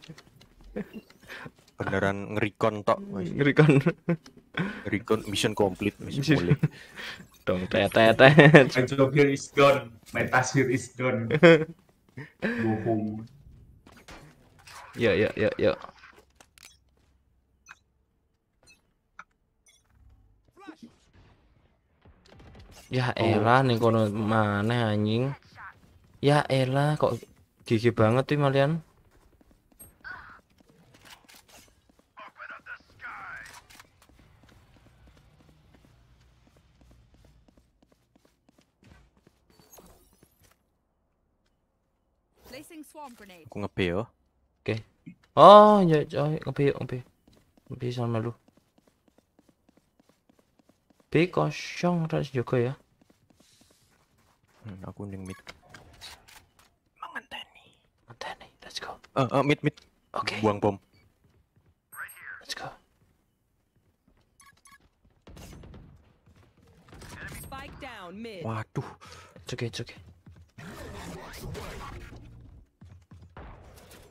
Beneran ngerikon tok. Ngerikon. Ngerikon mission complete, mission boleh. Dong, tete My job here is done. My task here is done. Go Ya, ya, ya, ya. Ya elah oh. nih kono mana anjing. Ya elah kok gigi banget tuh malian. Aku ngepe yo. Oh. Oke. Okay. Oh, ya, ya ngepe, yo, Ngepe sama lu. B kosong terus juga ya. Hmm, aku ning mid. Mengenteni. Mengenteni. Let's go. Eh, uh, uh, mid mid. Oke. Okay. Buang bom. Let's go. Waduh. oke oke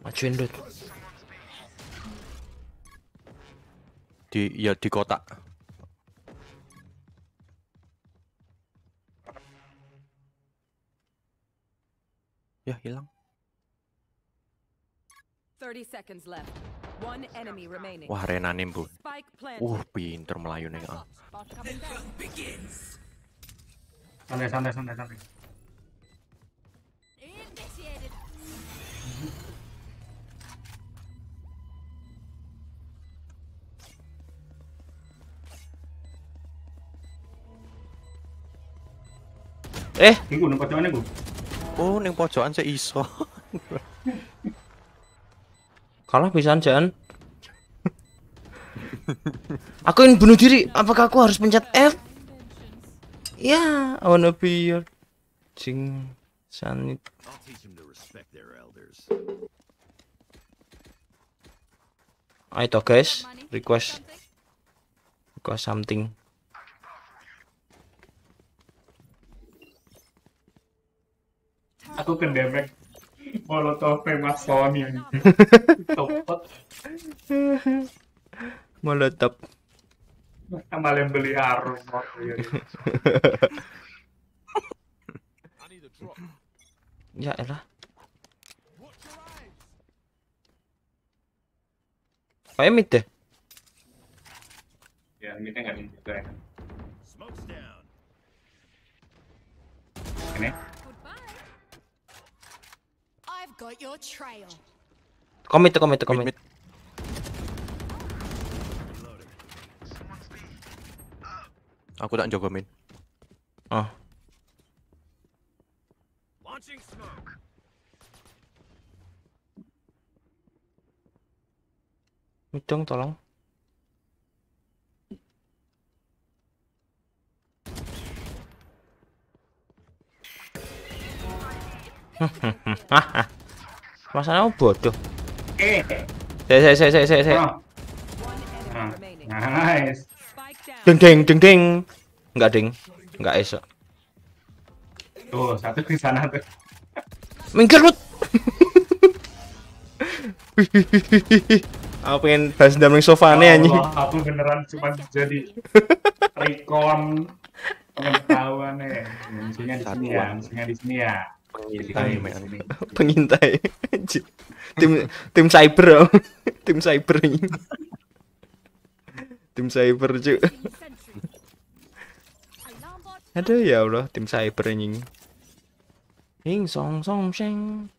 majuin dud di ya di kotak ya hilang 30 seconds left One enemy remaining. Wah, Rena nimbu. Uh, pinter Melayu nih. Ah. Santai, santai, santai, santai. Eh, iku nang pocokan iku. Oh, ning pojokan sik iso. Kalah pisan, Jan. aku ingin bunuh diri. Apakah aku harus pencet F? Ya, yeah, I wanna be your jing sanit. Ayo guys, request request something. aku kendemek molotov famous Sony topot molotov sama yang beli harum iya. ya elah Kayak mid deh. Ya, midnya nggak mid juga ya. Ini got your trail. Commit to commit to commit. Mid, mid. Aku tak jaga min. Ah. Launching smoke. Midong tolong. Ha ha ha ha. Masalahmu bodoh. Eh. Saya saya saya saya saya. Nice. Ding ding ding ding. Enggak ding. Enggak esok. Tuh, satu di sana tuh. Minggir lu. aku pengen bahas dendam yang sofa nih ya anjing. Aku beneran cuma jadi recon pengetahuan nih. Eh. Misalnya di sini ya, misalnya di sini ya pengintai pengintai tim tim cyber oh. tim cyber tim cyber juga ada ya Allah tim cyber ini Hing song song sheng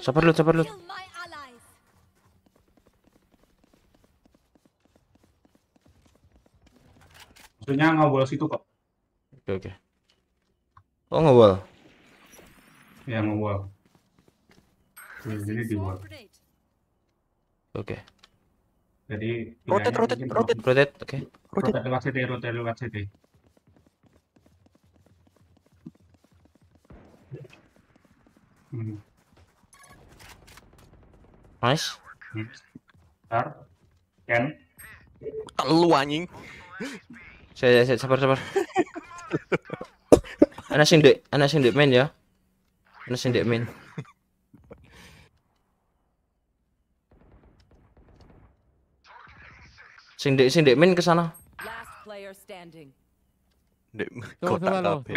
Sabar dulu, sabar dulu. Maksudnya nggak ngawal situ kok. Oke, oke. Oh, ngawal. Ya, nggak ngawal. Jadi di wall. Oke. Jadi rotate rotate rotate rotate oke. Okay. Rotate lewat CT, rotate lewat CT. Hmm. Nice. Bentar. Ken. Lu anjing. Saya saya sabar sabar. Ana sing ndek, ana sing ndek main ya. Ana sing ndek main. Sing ndek sing ndek main ke sana. Dek kotak kabeh.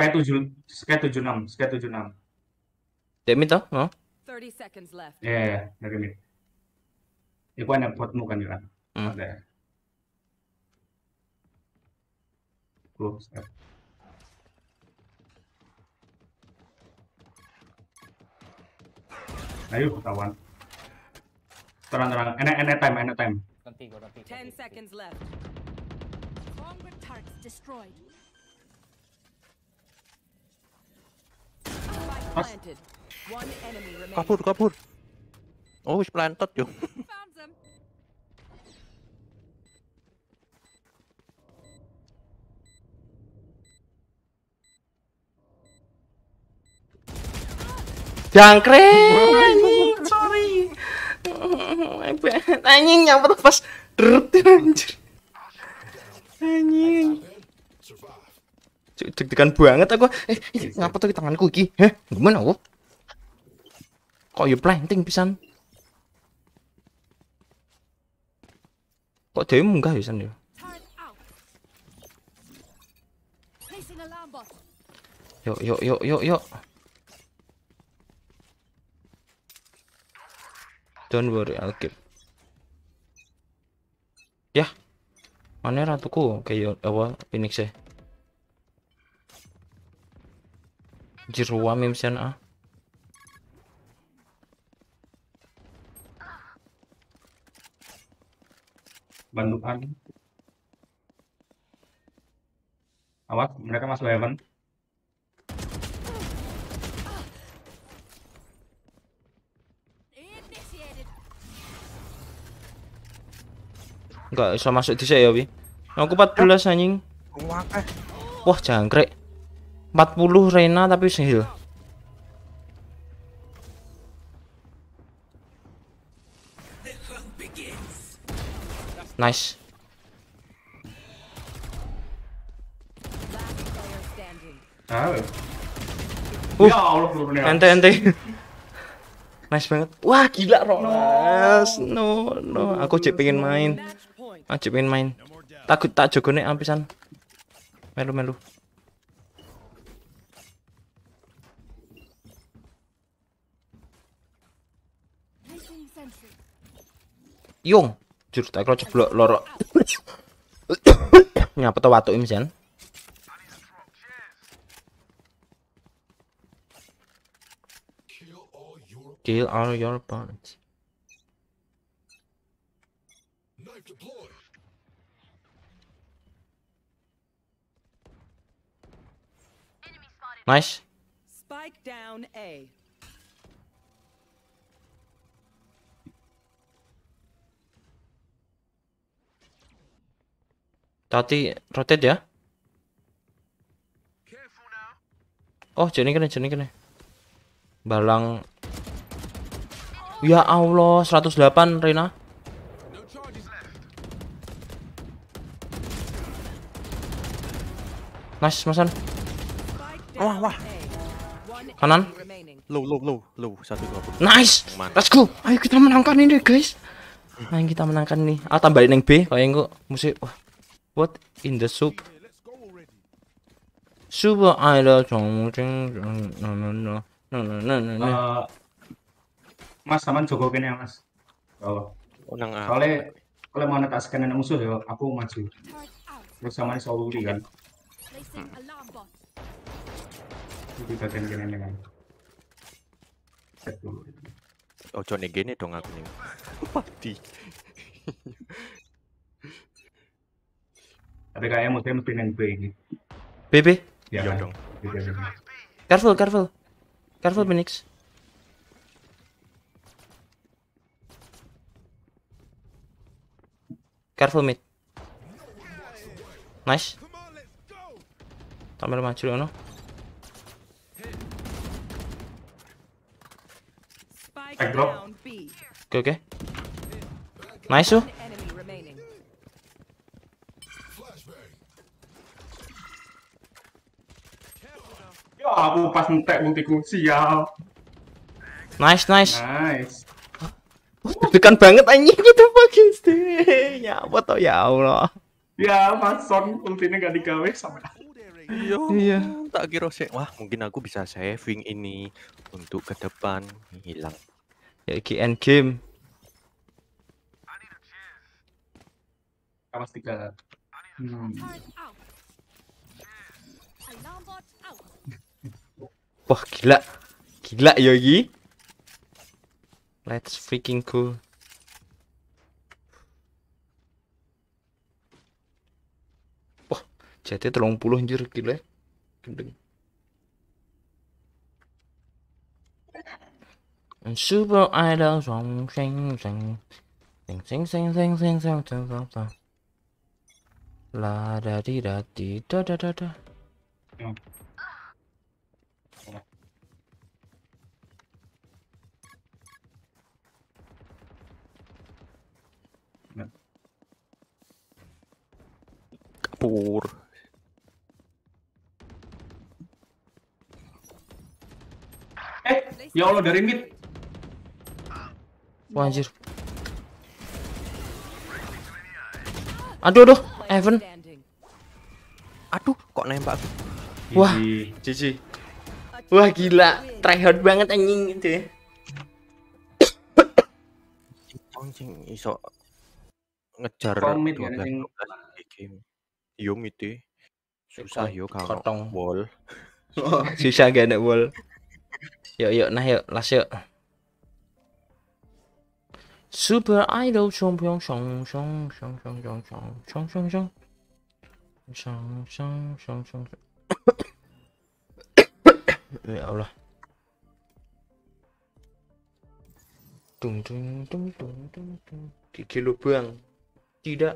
Sky 7 Sky 76, Sky 76. Dek main toh? Heeh. 30 seconds left. Yeah, yeah, yeah. Igual en kan mukan kan hmm. Ada. Close Ayo ketahuan. Terang-terang. Enak enak time, enak time. ten gua, seconds left. Longer turrets destroyed. Mas. kapur kapur Oh, planted yo. jangkrik sorry banget anjing nyamper pas deret ya, anjir anjing deg-degan banget aku eh ngapa tuh tanganku iki heh gimana aku kok yo ya planting pisan kok dewe munggah ya san ya? yo yuk yuk yuk yuk yuk Don't worry, I'll keep. Yah. Mana ratuku kayak awal Phoenix ya. Jirwa ya, mimsen ah. Banduan. Awas, mereka masuk heaven. Enggak bisa masuk di ya, Wi. Aku 14 anjing. Wah, jangkrik. 40 Rena tapi sehil. Nice. Ah. Uh, ya Allah, ente ente. nice banget. Wah, gila Rolas. No, no, aku cek pengen main. Ajak main main. Takut tak jogone ampisan. Melu-melu. Yung, jurus tak kalau ceblok lorok. Nyapa tuh watu imsen? Kill all your opponents. Nice. Spike down A. Tati rotate ya. Oh, jadi kena, jadi kena. Balang. Ya Allah, 108 Rena. Nice, Masan. Wah, wah. Kanan. Low, low, low, low. Satu dua Nice. Man. Let's go. Ayo kita menangkan ini, guys. Ayo kita menangkan nih. Ah, tambahin yang B. Kayak enggak musik. What in the soup? Super idol chong chong no no no no no no no. Uh, mas, saman Joko ya Mas. Oh. Oh, Soalnya kalau mau netaskan anak musuh ya, aku maju. Terus sama ini selalu kan. Hmm kita gantian dengan set dulu ojo nih gini dong aku nih mati tapi kayaknya musuhnya mesti neng B ini BB? ya Yo, dong iya, iya, iya. careful careful careful Phoenix careful mid nice Tambah maju no Back drop. Oke oke. Nice tuh. Ya aku pas ngetek multiku sial. Nice nice. Nice. Tekan banget anjing gitu fucking stay. Ya apa tau ya Allah. Ya, Mason Son ultinya gak digawe sama. Iya. Iya. Tak kira sih. Wah, mungkin aku bisa saving ini untuk ke depan hilang ya iki end game kawas tiga hmm. wah gila gila yogi let's freaking go wah jatuh terlalu puluh anjir gila ya. gendeng And super idol song sing sing sing sing sing sing sing sing sing sing sing La da di da di da da da da. Yeah. Kapur. Eh, ya Allah dari mid. Wah, anjir. Aduh, aduh, Evan. Aduh, kok nembak aku? Wah, cici. Wah, gila. Tryhard banget anjing itu ya. Anjing iso ngejar komit kan anjing. Iya, e. Yo miti. Susah yo kalau kotong wall. Oh. Susah gak ada wall. Yuk yuk nah yuk las yuk. Super Idol Champion Song Song Song Song Song Song Song Song Song Song Song Song Song Tidak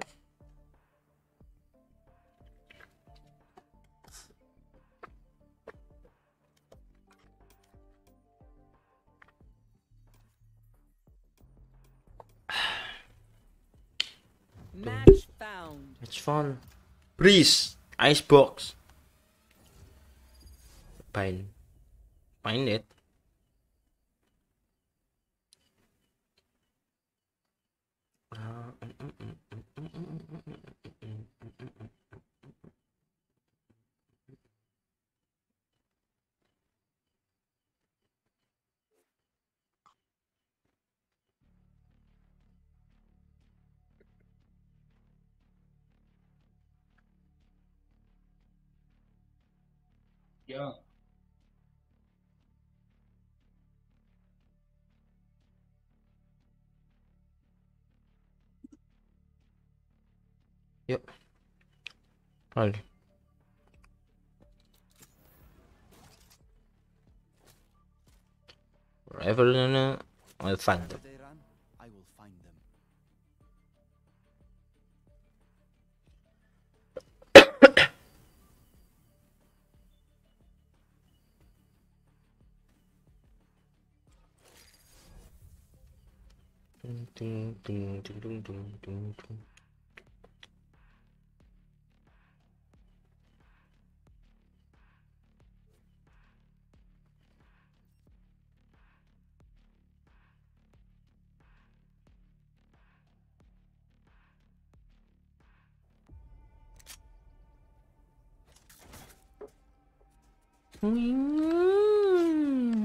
Match found. It's fun. Please, Icebox. Pile. Find it. Uh, mm, mm, mm, Yeah. Yep. Right. Wherever I'll find them. Mm -hmm.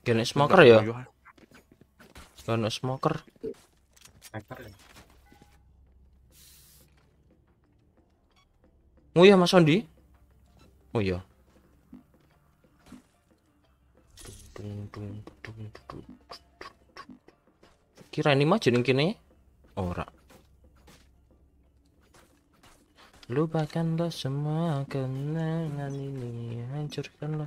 Gini smoker ya? Gini smoker. Ya? Oh iya Mas Ondi. Oh iya. Kira ini mah jeneng kene ora. Lupakanlah semua kenangan ini, hancurkanlah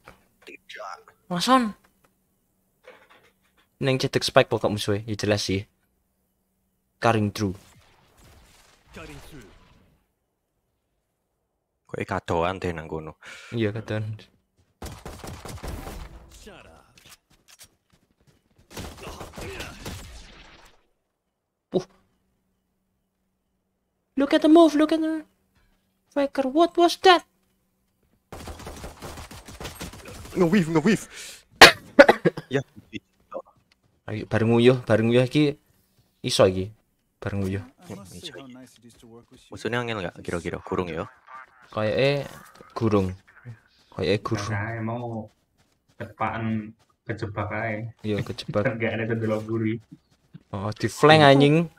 Mason. Neng cetek spike pokok musuh ya jelas sih. Cutting true. Karing true. Kok kadoan teh nang kono. Iya kadoan. Uh. Look at the move, look at the... Faker, what was that? nge-weave ya. Ayo bareng nguyuh, bareng nguyuh iki iso iki. Bareng nguyuh. Musuhnya angin enggak kira-kira kurung ya? eh gurung. Kayaknya gurung. Nah, ya mau cepaan kejebak aja. Iya, kejebak. Enggak ada kedelok guri. Oh, di flank anjing.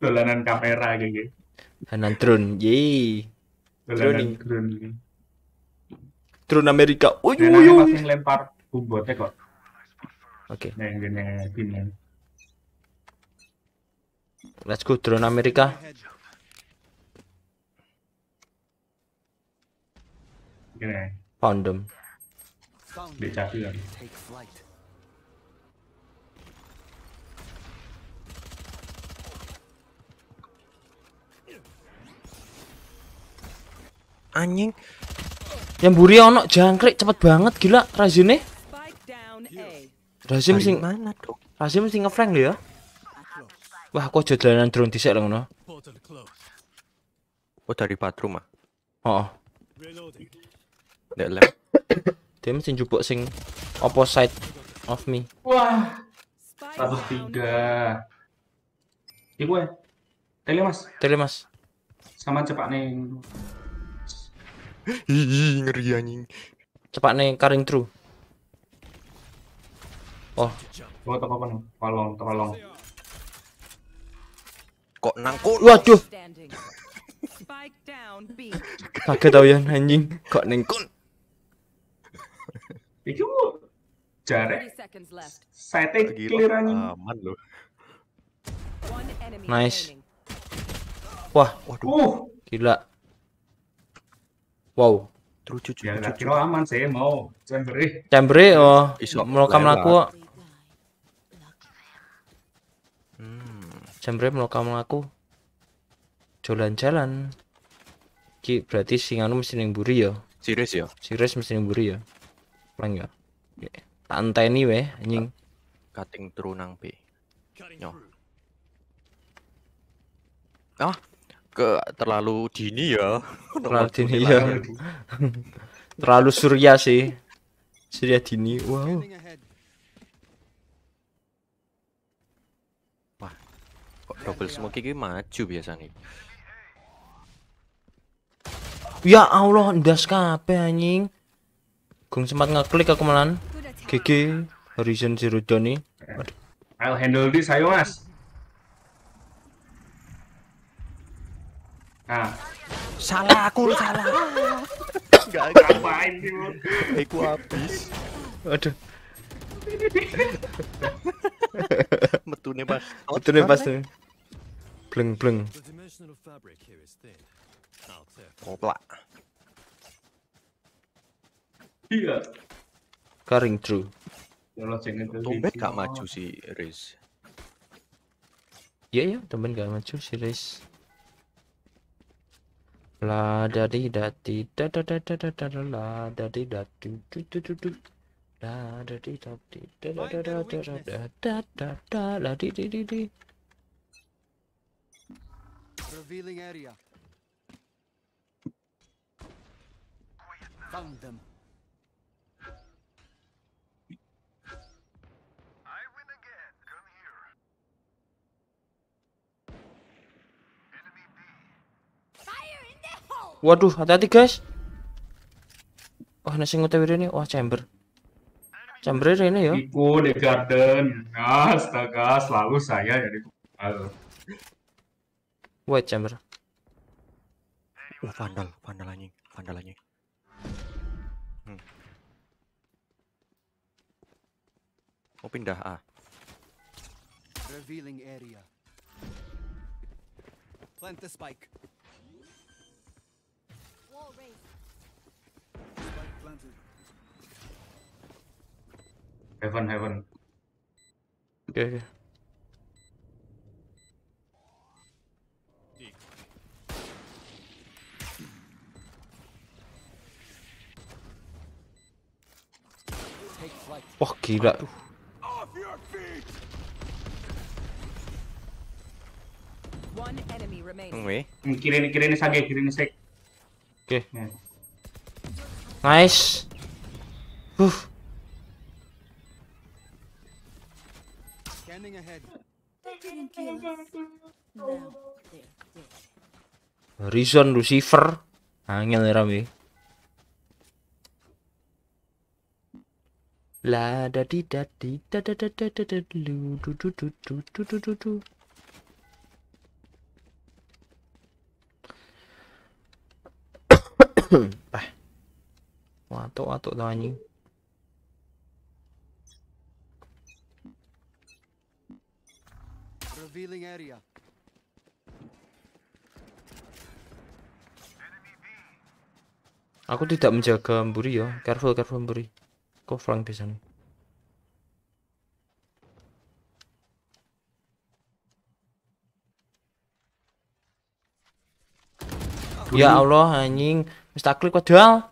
Dolanan kamera kayak gitu. Hanan drone, yeay. Dolanan drone drone Amerika. Oh yo yo. Pasti lempar bumbotnya kok. Oke. Okay. Neng ini gini. Let's go drone Amerika. Gini. Found them. Dicari lagi. Kan. Anjing, yang buri ono jangkrik cepet banget gila nih Razim sing mana tuh Razim sing ngeflank dia ya. Wah, kok jodohan drone dhisik lho no Oh dari patrum mah Oh Nek lem. Dia mesti jupuk sing opposite of me. Wah. 103. Iku ya. Tele Mas. Tele Mas. Sama cepat nih Hihi, ngeri anjing. Cepat nih karing true. Oh. Gua oh, tak apa nih? Tolong, tolong. Kok nangkut? Waduh. Kaget tau ya anjing. Kok nengkun? Itu jare. Saya clear anjing. Aman lo. Nice. Wah, uh. waduh. Uh. Gila. Wow. Trucu, cucu? ya, trucu. kira aman sih mau Cemberi. Cemberi, oh, iya, iso melokam laku. Hmm, chamber melokam laku. Jalan-jalan. Ki berarti sing anu mesti ning buri ya. Sirius ya. Sirius mesti ning buri ya. Paling ya. Tak enteni weh anjing. Kating tru pi. B. Nyo. Ah, ke terlalu dini ya. Terlalu dini ya. terlalu surya sih. Surya dini. Wow. Wah. Kok double smoke ini maju biasa nih Ya Allah, ndas kabeh anjing. Gung sempat ngeklik aku malan GG Horizon Zero Dawn nih. Aduh. I'll handle this, ayo Mas. Ah. Salah aku, salah. nggak ngapain sih Aku habis. Aduh. Metune pas. Metune pas. Bleng bleng. Koplak. Iya. Karing ya, true. Iya, iya, tumben gak maju si Riz. Iya ya, temen gak maju si Riz. La da di da di da da da da da da da la da di da di do do do do la da dee da dee da da da da da da da da da la di di di. dee. Revealing area. Found them. Waduh, hati-hati guys. Wah, nasi ngutewir ini. Wah, chamber. Chamber ini ya. Iku di garden. Astaga, selalu saya jadi kupal. Wait, chamber. Wah, vandal, vandal anjing, vandal anjing. Hmm. Mau pindah ah. Revealing area. Plant the spike. Heaven, heaven. Oke, okay, Wah, gila. Aduh. One enemy remaining. Kiri ini sage, Oke. Okay. Yeah. Nice. Huh. Scanning ahead. Reason Lucifer. Angel ya Rami. La da di da di da da da da da da lu du du du du du du du du. Bye. Watok-watok tau anjing. Revealing area. Aku tidak menjaga Mburi ya. Careful, careful Mburi. Kok flank bisa nih? Ya Allah anjing, mesti klik padahal.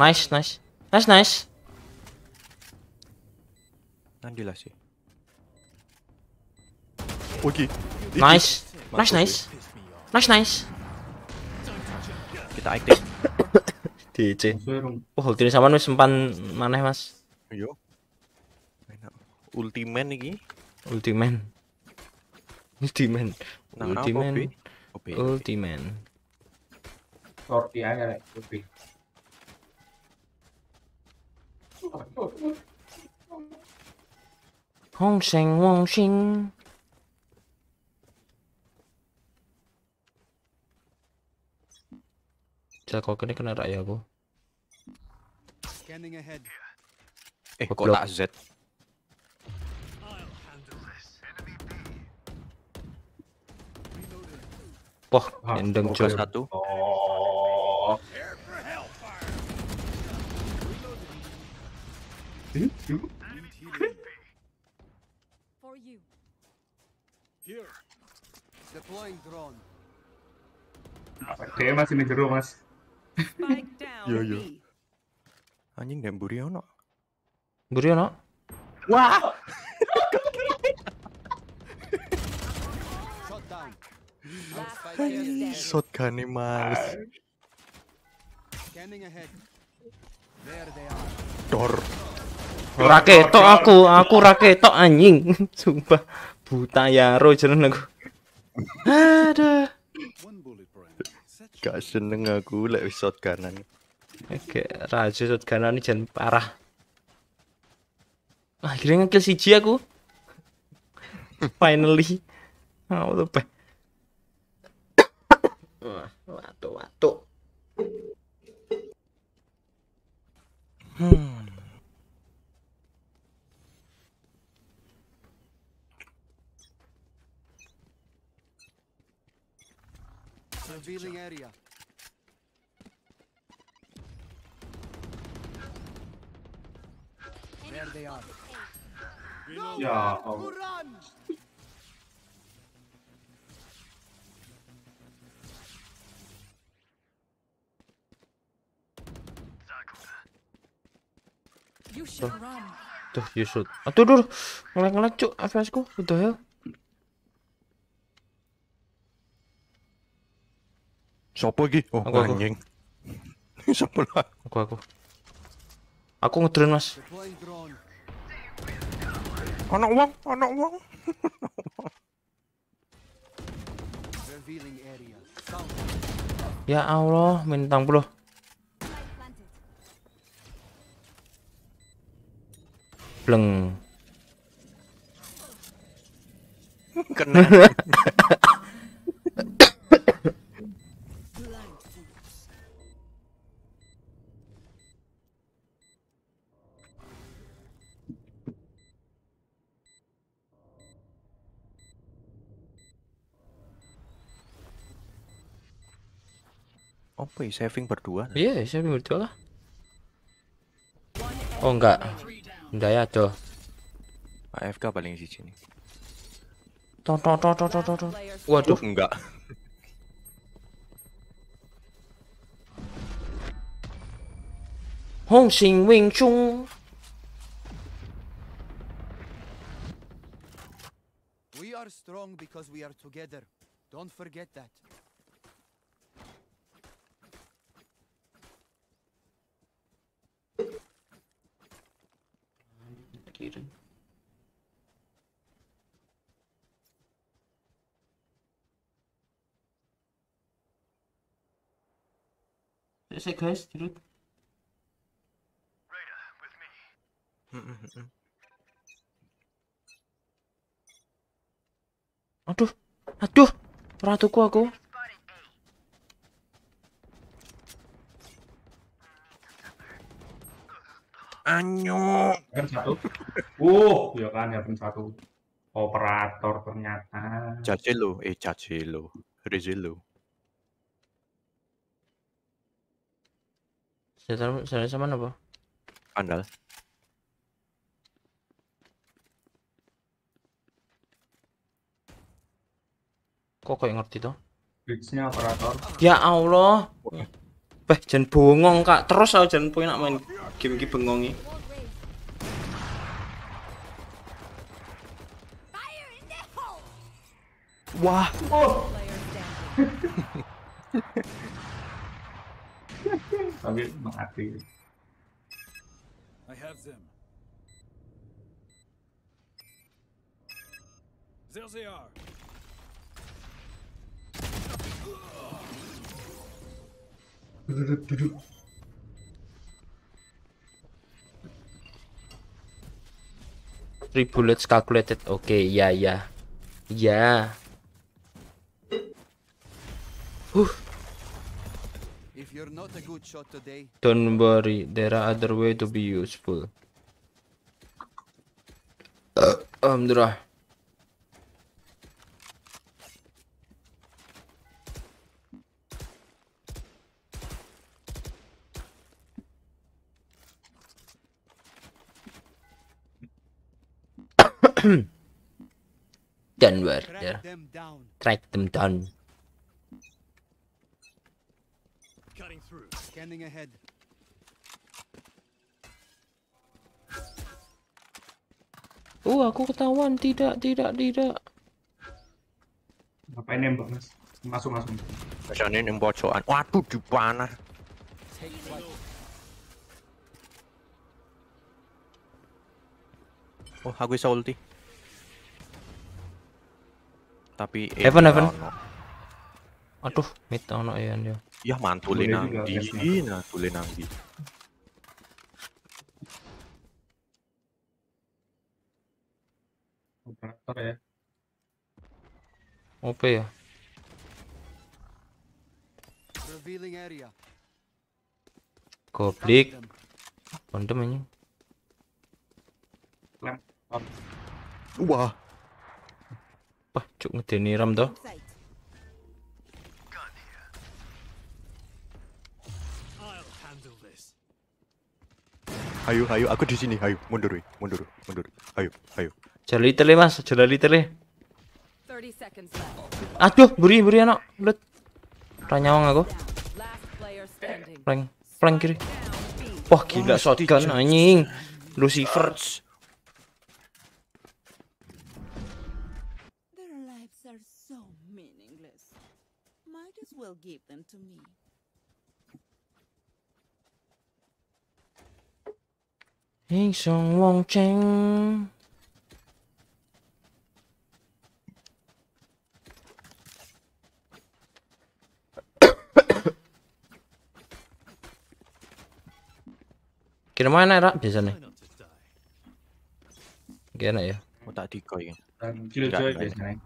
Nice, nice. Nice, nice. Nandilah sih. Oke. Nice. Nice, nice. Nice, nice. Kita aktif. DC. Oh, ultine sama wis sempan maneh, Mas. Yo. Ultiman iki. Ultiman. Ultiman. Ultiman. Ultiman. Ultiman. ya, Ultiman. Hong Sheng Wong Shing. Kalau kena kena rak ya aku. Eh, kok tak Z? Wah, ah, endeng cuy satu. Oh. For you. masih ngejeru mas. yo yo. Anjing dan Buriono. Buriono. Wah. Shotgun nih mas. Scanning ahead. There they Dor. Ora aku, aku ora anjing. Sumpah buta yaro jalan aku. Aduh. Gak seneng aku lek wis kanan Oke, raja shotgunan jan parah. Akhirnya ngekill siji aku. Finally. Aku tuh peh. watu. waduh. Hmm. Revealing job. area. There they are. No ya. You should run. Tuh, you should. Aduh, dur. Ngelag-ngelag, cuk. FPS ku. What the hell? Siapa lagi? Oh, aku, anjing. Aku. Siapa lah? Aku, aku. Aku ngedron, Mas. Anak uang, anak uang. ya Allah, mintang puluh. Bleng. Kena. apa ya saving berdua iya yeah, saving berdua lah oh enggak enggak ya tuh AFK paling di sini Tot tot tot tot tot. Waduh, enggak. Hong Xing Wing Chung We are strong because we are together. Don't forget that. cheating. Is it guys, dude? Raider, with me. aduh, aduh, ratuku aku. Anyo. Heaven satu. Uh, ya kan Heaven satu. Operator ternyata. lo, eh Jajelo, Rizelo. Saya saya sama apa? Andal. Kok kayak ngerti tuh? Glitchnya operator. Ya Allah. Beh, jangan bongong kak. Terus aku jangan punya nak main game ki bengongi. Wah. Tapi mati. I have them. There they are. Three bullets calculated. Okay, yeah, yeah. Yeah. Whew. If you're not a good shot today, don't worry, there are other ways to be useful. Uh, Alhamdulillah. Hmm. Dan Warder. Track them down. Cutting through. Scanning ahead. Oh, aku ketahuan. Tidak, tidak, tidak. Ngapain nembak, Mas? Masuk, masuk. Biasanya nembak pojokan. Waduh, di panah. Oh, aku bisa ulti tapi eh, heaven heaven aduh mid ono ya dia ya mantulin nang di iya, mantulin nang di operator ya OP ya revealing area Goblik. Bondem ini. Lem. Wah. Wah, cuk ngedeni ram to. Ayo, ayo, aku di sini. Ayo, mundur, mundur, mundur. Ayo, ayo. Jalan tele, mas, jalan tele. Aduh, buri, buri anak, belut. Ranyawang aku. Prank, prank kiri. Wah gila shotgun anjing. Lucifer. 英雄王精。Kira mana ya, rak biasanya? Gimana ya? Mau tak decoy kan? Kira joy biasanya.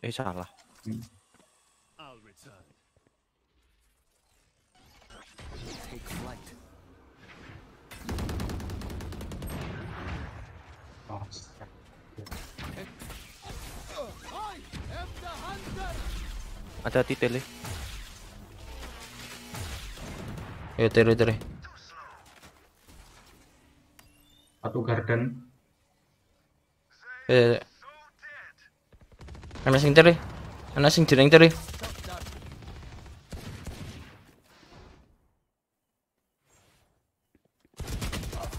Eh salah. Hmm. Ada titel tele. Ya tele tele. Satu garden. Eh. eh. Ana sing tele. Ana sing jeneng tele.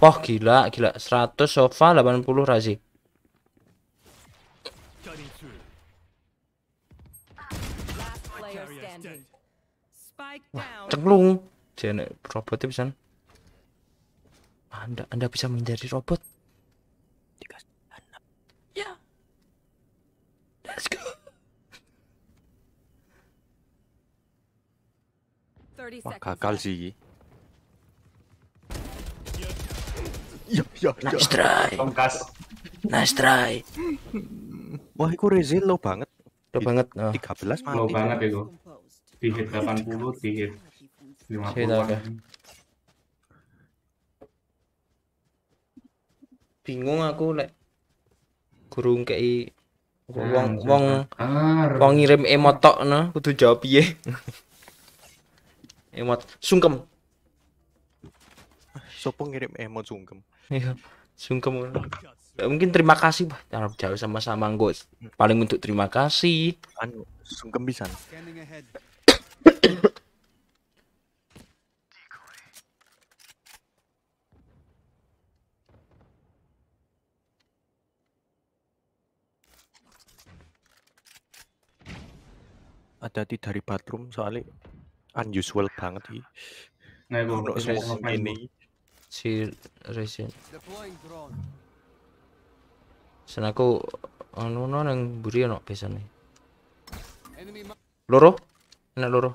Wah, oh, gila, gila. 100 sofa, 80 razi. ceklung. Jene robotnya bisa Anda Anda bisa menjadi robot. Ya. Let's go. Wah, gagal sih. Yo, ya, yo, ya, yo. Ya. Nice try. Tongkas. Nice try. Wah, iku Rezin lo banget. Lo banget. Oh. Ah. 13 mati. Lo banget itu. Di hit 80, di hit 50. Hit Bingung aku lek like, gurung kei nah, wong wong wong ngirim emot tok no nah, kudu jawab piye. emot sungkem. Sopo ngirim emot sungkem? Iya. Sungkem. Ya, mungkin terima kasih, Pak. Jangan jauh sama-sama, Gus. Paling untuk terima kasih. Anu, sungkem bisa. ada di dari bathroom soalnya unusual banget sih. Nah, ini si resin sen aku anu yang nang buri pesan nih loro enak loro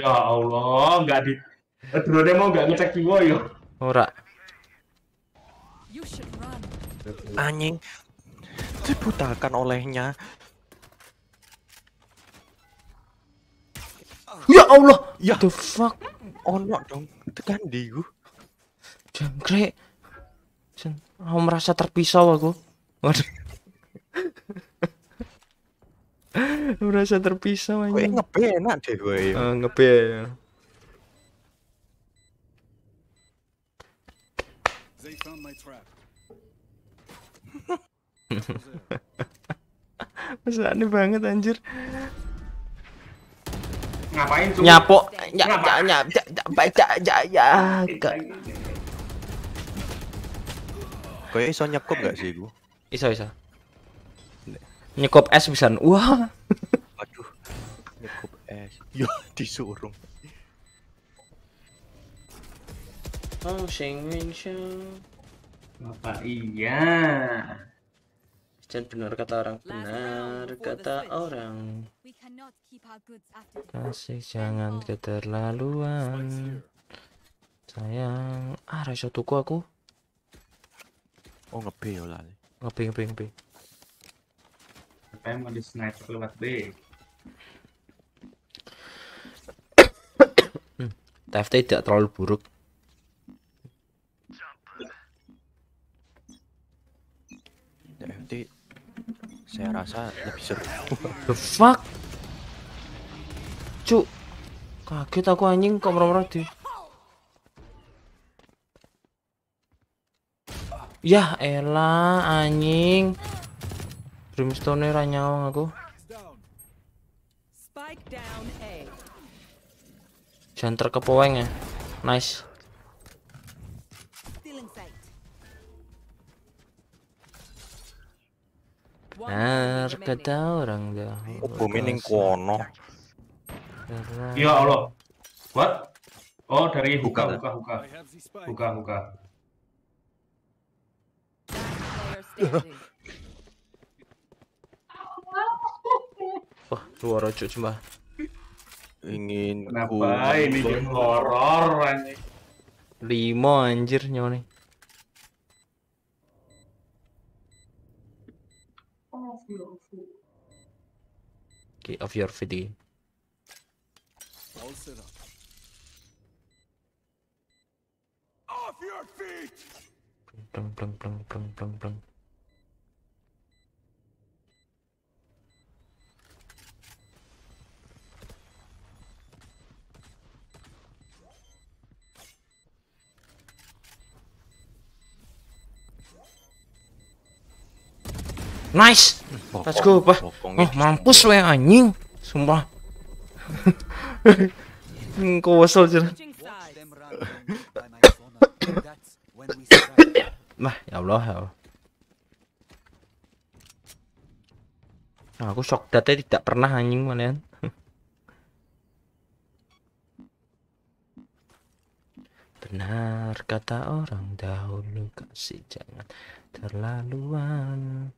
Ya Allah, nggak di eh, drone mau nggak ngecek gua yo. Ora. Anjing, dibutakan olehnya. Ya Allah. Ya. The fuck. Ono dong. Tekan di gue. Jangkrik. Aku merasa terpisau aku. Waduh. merasa terpisau aja. Kowe ngebe enak deh gue, Uh, ngebe. Ya. Eh, my trap. aneh banget anjir ngapain tuh nyapo nyap nyap nyap nyap baca ya ya kayak iso nyekop gak sih gua iso iso nyekop es bisa wah aduh nyekop es yo disuruh Oh, sing Bapak iya. Dan benar kata orang, benar kata orang. Kasih jangan keterlaluan. Sayang, ah rasa tuku aku. Oh ngepi ya lah. ngepi ngepi ngepi Apa mau di sniper lewat B? Hmm. TFT tidak terlalu buruk saya hmm. rasa lebih seru the fuck cu kaget aku anjing kok merah-merah di yah elah anjing brimstone ra nyawang aku jangan terkepoeng ya nice Nah, kata orang Oh, Bumi ning kono. Ya Allah. What? Oh dari buka buka buka buka buka. Wah, suara cuk cuma ingin kenapa ini game horor anjing limo anjir nyawa of your video. All set up. Off your feet! Plung, plung, plung, plung, plung, plung. Nice! Let's go, bah. Oh, mampus lo yang anjing. Sumpah. Kau wasal aja. Nah, ya Allah, ya Allah. Nah, aku shock datanya tidak pernah anjing kalian. Benar kata orang dahulu kasih jangan terlaluan.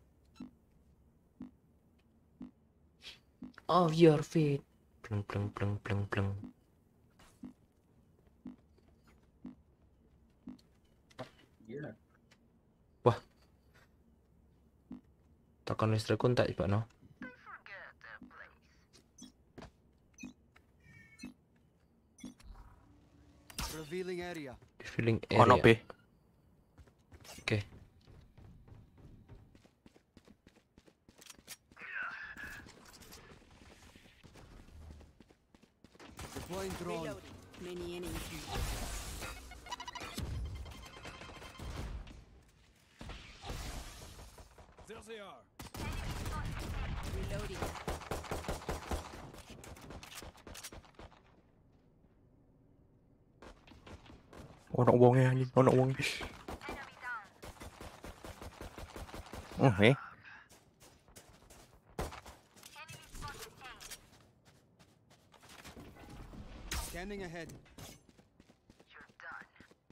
of your feet. Plung, plung, plung, plung, plung. Yeah. Wah. Takkan listrik pun tak cepat no. Revealing area. Revealing area. Oh, no, Oke. Okay. Deploying drone. Many enemies. There they are. Reloading. Oh, nak buang ni. Oh, no, buang. Oh, hey.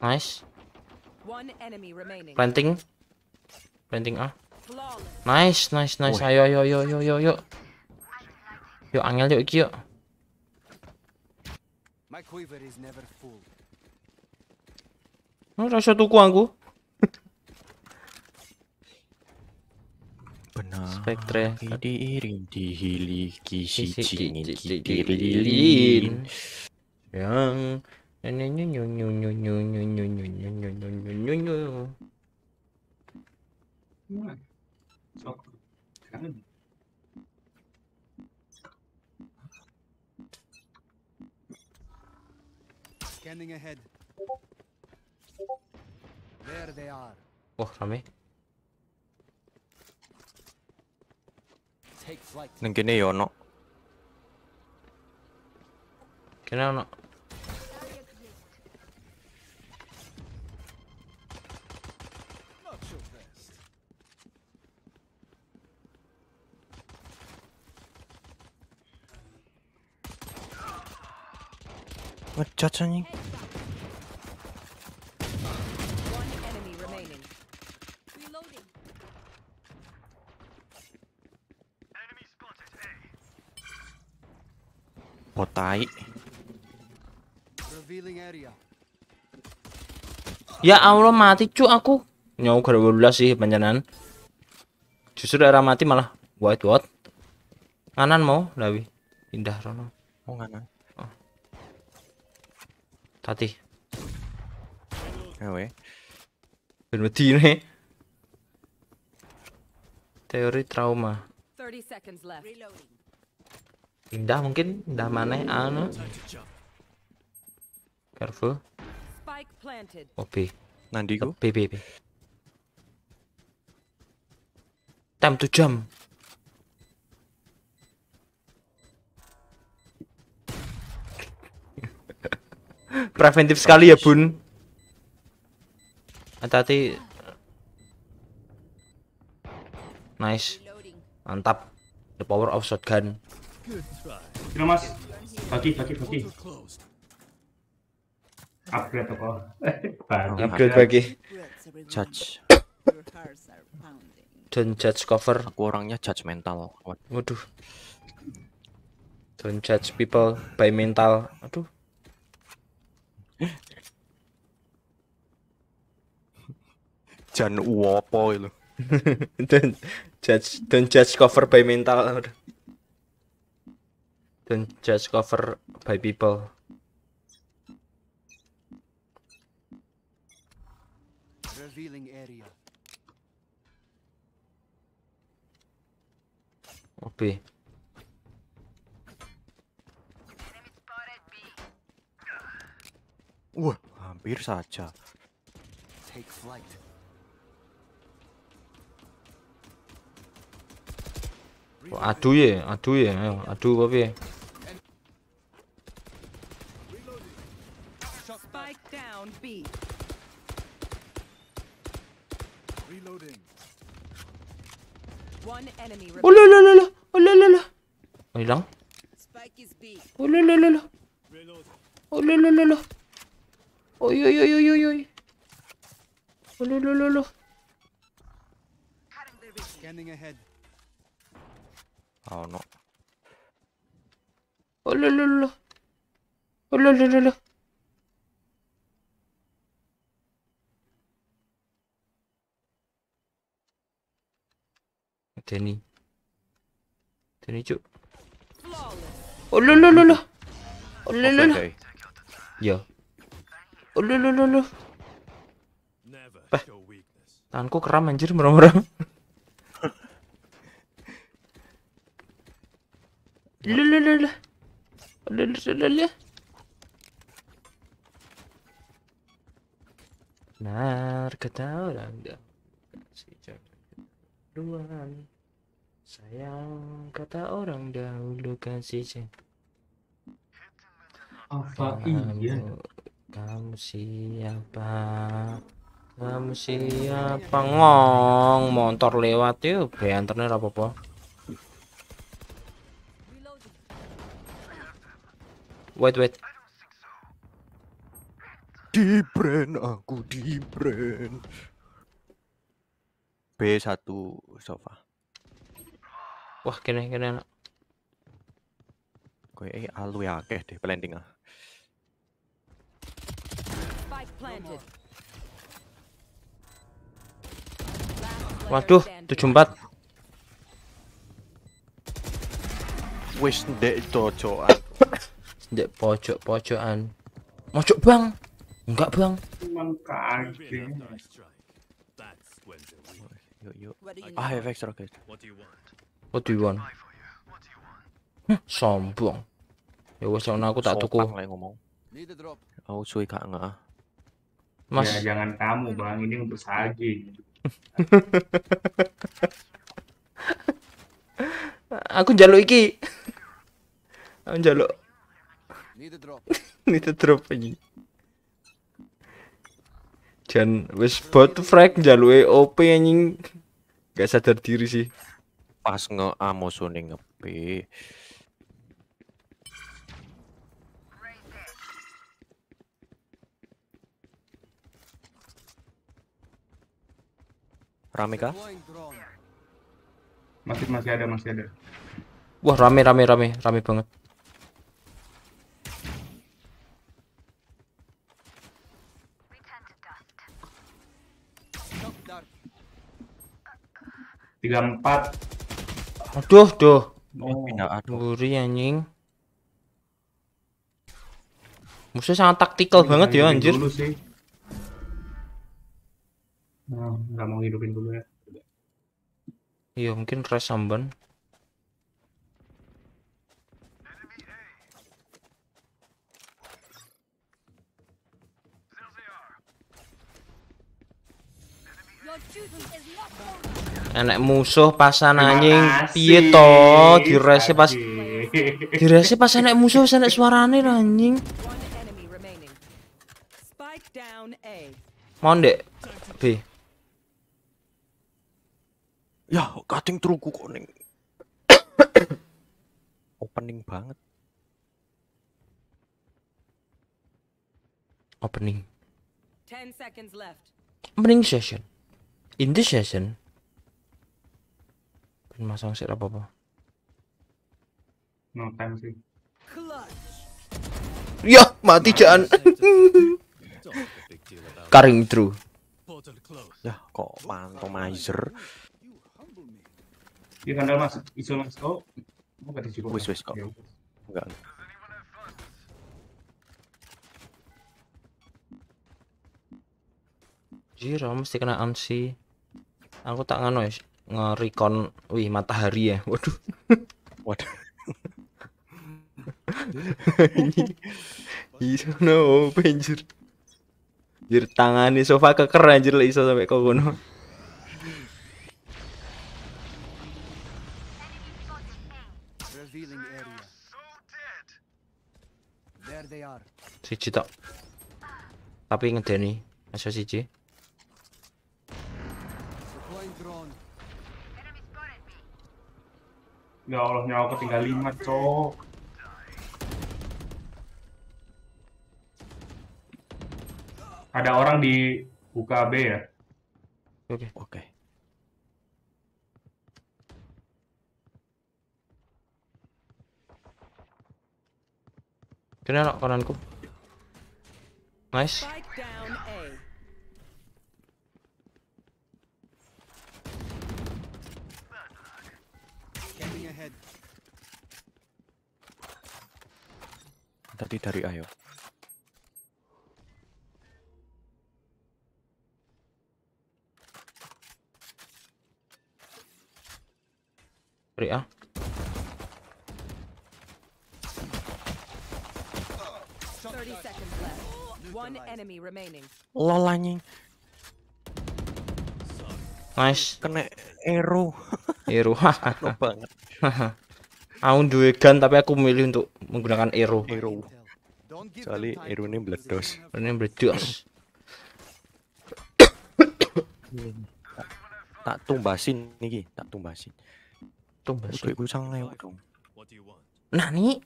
Nice. Planting. Planting ah. Nice, nice, nice. Oh. Ayo, ayo, ayo, ayo, ayo, ayo. Yo, angel yuk iki yuk. Oh, rasa tuku aku. Benar. Spektre. Diiring dihiliki si cincin Scanning ahead. There they are. Oh, Ohrami. Take flight. Nang gini yo no. Kena no. ngecat anjing. Potai. Ya Allah mati cu aku. Nyau gara sih panjanan. Justru daerah mati malah white what. Kanan mau, Lawi. indah rono. Mau kanan. Tati. ben wedi ne. Teori trauma. Indah mungkin, indah mana? Anu. Careful. OP. Nandi ku. Pi pi pi. Time to jump. Preventif sekali ya, Bun. Hati-hati. Nice. Mantap. The power of shotgun. Kira Mas. Bagi, bagi, bagi. Upgrade apa? bagi. Upgrade bagi. Judge. Don't judge cover. Aku orangnya judge mental. Waduh. Don't judge people by mental. Aduh. Jan uopo lo. Dan judge dan judge cover by mental. Dan judge cover by people. Revealing area. Oke. Wah, hampir saja. Take flight. Oh, aduh ye, ya? aduh ye, ya? ayo, aduh tapi Spike down B. Reloading. One enemy. Oh la la la la, oh la la la. Oh, hilang. Spike is B. Oh lo, lo, lo, lo. Oh lo, lo, lo. la. Oi oi oi oi oi oi. Lo lo lo lo. Scanning ahead. Oh no. Oh lo lo lo. Oh lo lo lo lo. cuk. Oh lo lo lo lo. Oh lo lo lo. Yeah. Lu lu lu lu. Bah. Tanganku keram anjir merem-merem. lu lu lu lu. Lu lu lu lu. Benar kata orang Ruang Sayang kata orang dahulu kasih Apa iya? Kamu siapa? Kamu siapa ngong? Motor lewat yuk, banternya apa-apa. Wait, wait. Di brand aku di brand. B1 sofa. Wah, kena kena enak. eh alu ya akeh deh planting ah. planted. Waduh, 74. Wis ndek cocokan. ndek pojok-pojokan. Mojok, Bang. Enggak, Bang. Ah, have ya, extra rocket. What do you want? Hm, sombong. Ya wis aku tak tuku. Aku suwe enggak. Mas... Ya jangan kamu bang, ini untuk Sage. aku jaluk iki. Aku jaluk. Need a drop. Need a drop ini. Jan wis bot frag njaluke OP anjing. Gak sadar diri sih. Pas nge-amo suning ngepe. Rame kah? Masih masih ada, masih ada. Wah, rame rame rame, rame banget. tiga empat aduh duh oh. Buri anjing musuh sangat taktikal banget ya anjir dulu Nah, nggak mau hidupin dulu ya iya mungkin crash samban enek musuh pasan anjing piye to direse pas direse pas enek musuh enek suarane anjing mau ndek B Ya, kating truku kok ning. Opening banget. Opening. 10 seconds left. Opening session. In this session. pin masang sih apa-apa. No time sih. Ya, mati jangan. Karing true. Ya, kok mantomizer miser. Di iya, vandal masuk, isul masuk. kok mau gak dicukup? Wis wis kok. Iya, Enggak. Jiro mesti kena ansi. Aku tak ngano ya, ngerikon wih matahari ya. Waduh. Waduh. Iso no, penjir. Jir tangane sofa keker anjir lah iso sampai kok ngono. siji tok tapi ngedeni aso siji Ya Allah nyawa aku tinggal 5 cok Ada orang di UKB ya Oke okay. Oke okay. Kenapa anak kananku Nice. Tadi dari Ayo. Dari A. Thirty seconds left. One enemy remaining. Lol anjing. Nice. Kena Eru. Eru. banget. aku duwe gun tapi aku memilih untuk menggunakan Eru. Eru. Jali Eru ini meledos. Ini meledos. tak, tak tumbasin niki, tak tumbasin. Tumbasin. Kuwi sang lewat nah, dong. Nah nih.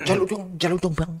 Jalu dong, jalu dong, Bang.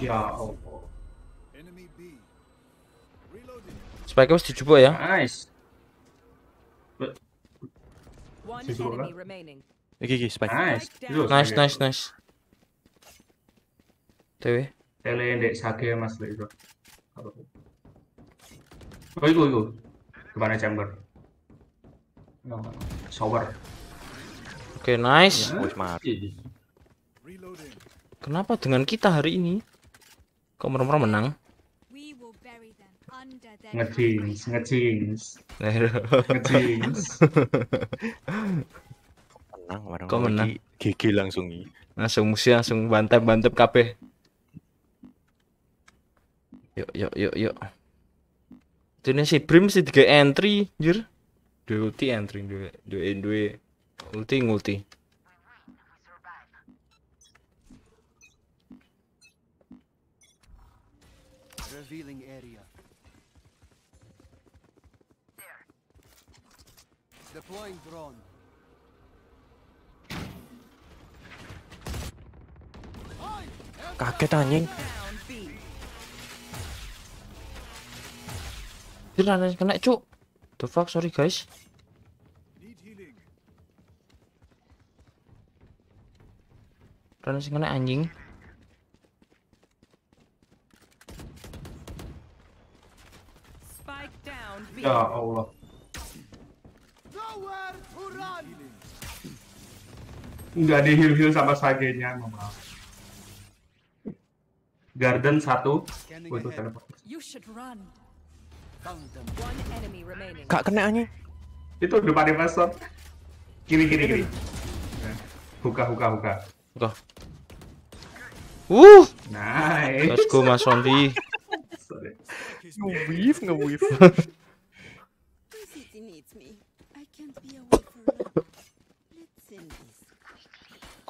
Ya Allah. Spike mesti coba ya. Nice. okay, okay, spike. Nice. Nice nice nice. Dewe. Tele ndek sage Mas lagi. itu. Apa? Oh itu, itu. Kemana chamber? No, Shower. Oke, okay, nice. Kenapa dengan kita hari ini? Kok merem-merem menang? ngejins, ngejins. ngejins menang Kok menang? GG langsung Langsung musia langsung bantep-bantep kabeh. Yuk, yuk, yuk, yuk. Dene si Brim sih tiga entry, jur. Dua ulti entry, dua, dua, dua ulti ngulti. Deploying drone. Kaget anjing. Gila kena cuk. The fuck sorry guys. Rana sih kena anjing. Ya Allah. nggak di heal heal sama sagenya maaf garden satu untuk teleport kak kena aja itu depan investor kiri kiri kiri buka ya. buka buka buka uh nice let's go mas Rondi nge-weave nge-weave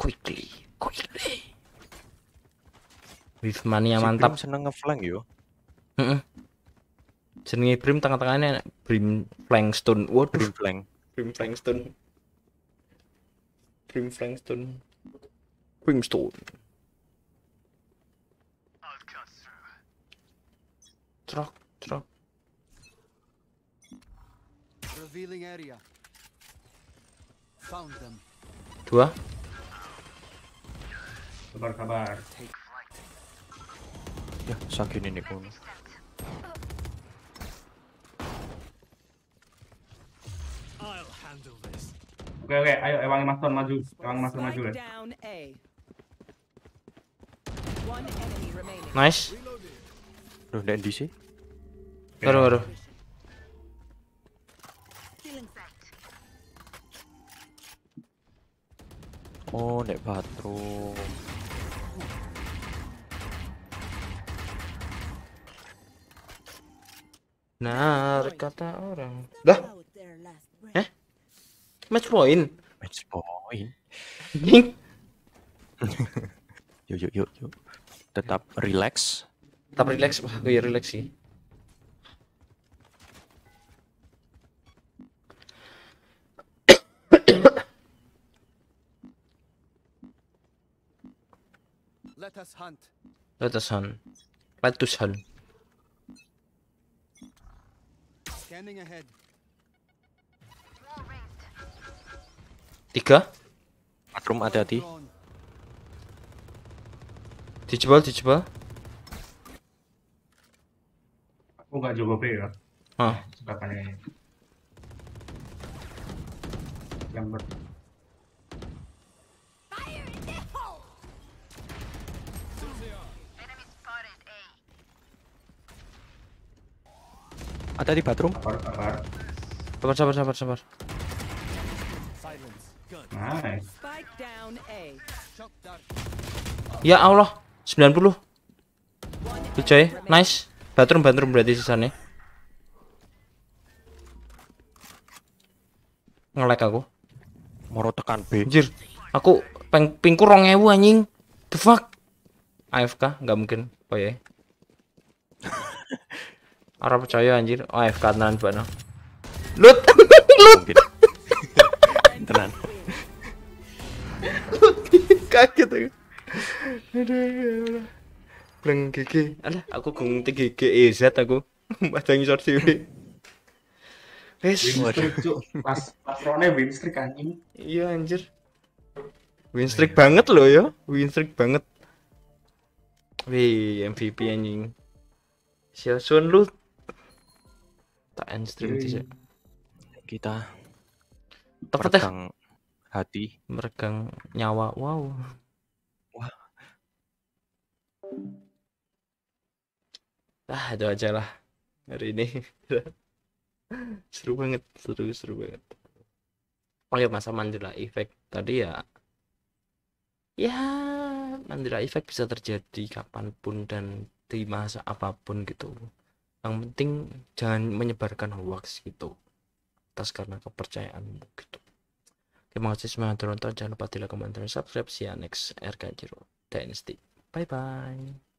quickly quickly mania si mantap Brim seneng ngeflank yo Heeh. jenenge Brim tengah-tengahnya Brim Plankstone waduh Brim Plank Brim Plankstone Brim prim Brimstone Trok trok Revealing area. Found them. Dua kabar-kabar ya sakit ini pun Oke oke, ayo ewangi eh, Maston maju, ewangi Maston maju ya. Nice. Duh, ndak di sih. Baru baru. Oh, ndak batu. Nah, kata orang. Dah? Eh? Match point? Match point. Ning. yuk yuk yuk yuk. Tetap relax. Tetap relax. Wah, gue ya relax sih. Let us hunt. Let us hunt. Let us hunt. Tiga. Room ada di. Dijebol, dijebol. Aku nggak jago B ya. Hah. Katanya. Yang ber Ada di bathroom. Apar, apar. Sabar, sabar, sabar, sabar. Nice. Ya Allah, 90. Bijoy, nice. Bathroom, bathroom berarti sisanya. Ngelek aku. Moro tekan B. Anjir, aku peng pingku 2000 anjing. The fuck? AFK, nggak mungkin. Oh ya. Yeah. Ora percaya anjir. Oh, FK tenan ban. Loot, Loot. tenan. Lut kaget aku. Aduh. Bleng gigi. Alah, aku gung gigi EZ aku. Padang ngisor dhewe. Wes. Pas patrone win streak anjing. Iya anjir. Win streak banget loh ya. Win streak banget. Wih, MVP anjing. Xiaosun loot tak end stream sih kita ya. meregang hati meregang nyawa wow wah ah itu aja lah hari ini seru banget seru seru banget oh ya masa Mandela Effect tadi ya ya Mandela Effect bisa terjadi kapanpun dan di masa apapun gitu yang penting jangan menyebarkan hoax gitu atas karena kepercayaanmu gitu terima kasih semangat nonton jangan lupa di like, komentar subscribe see you next RK Jiro Dynasty bye bye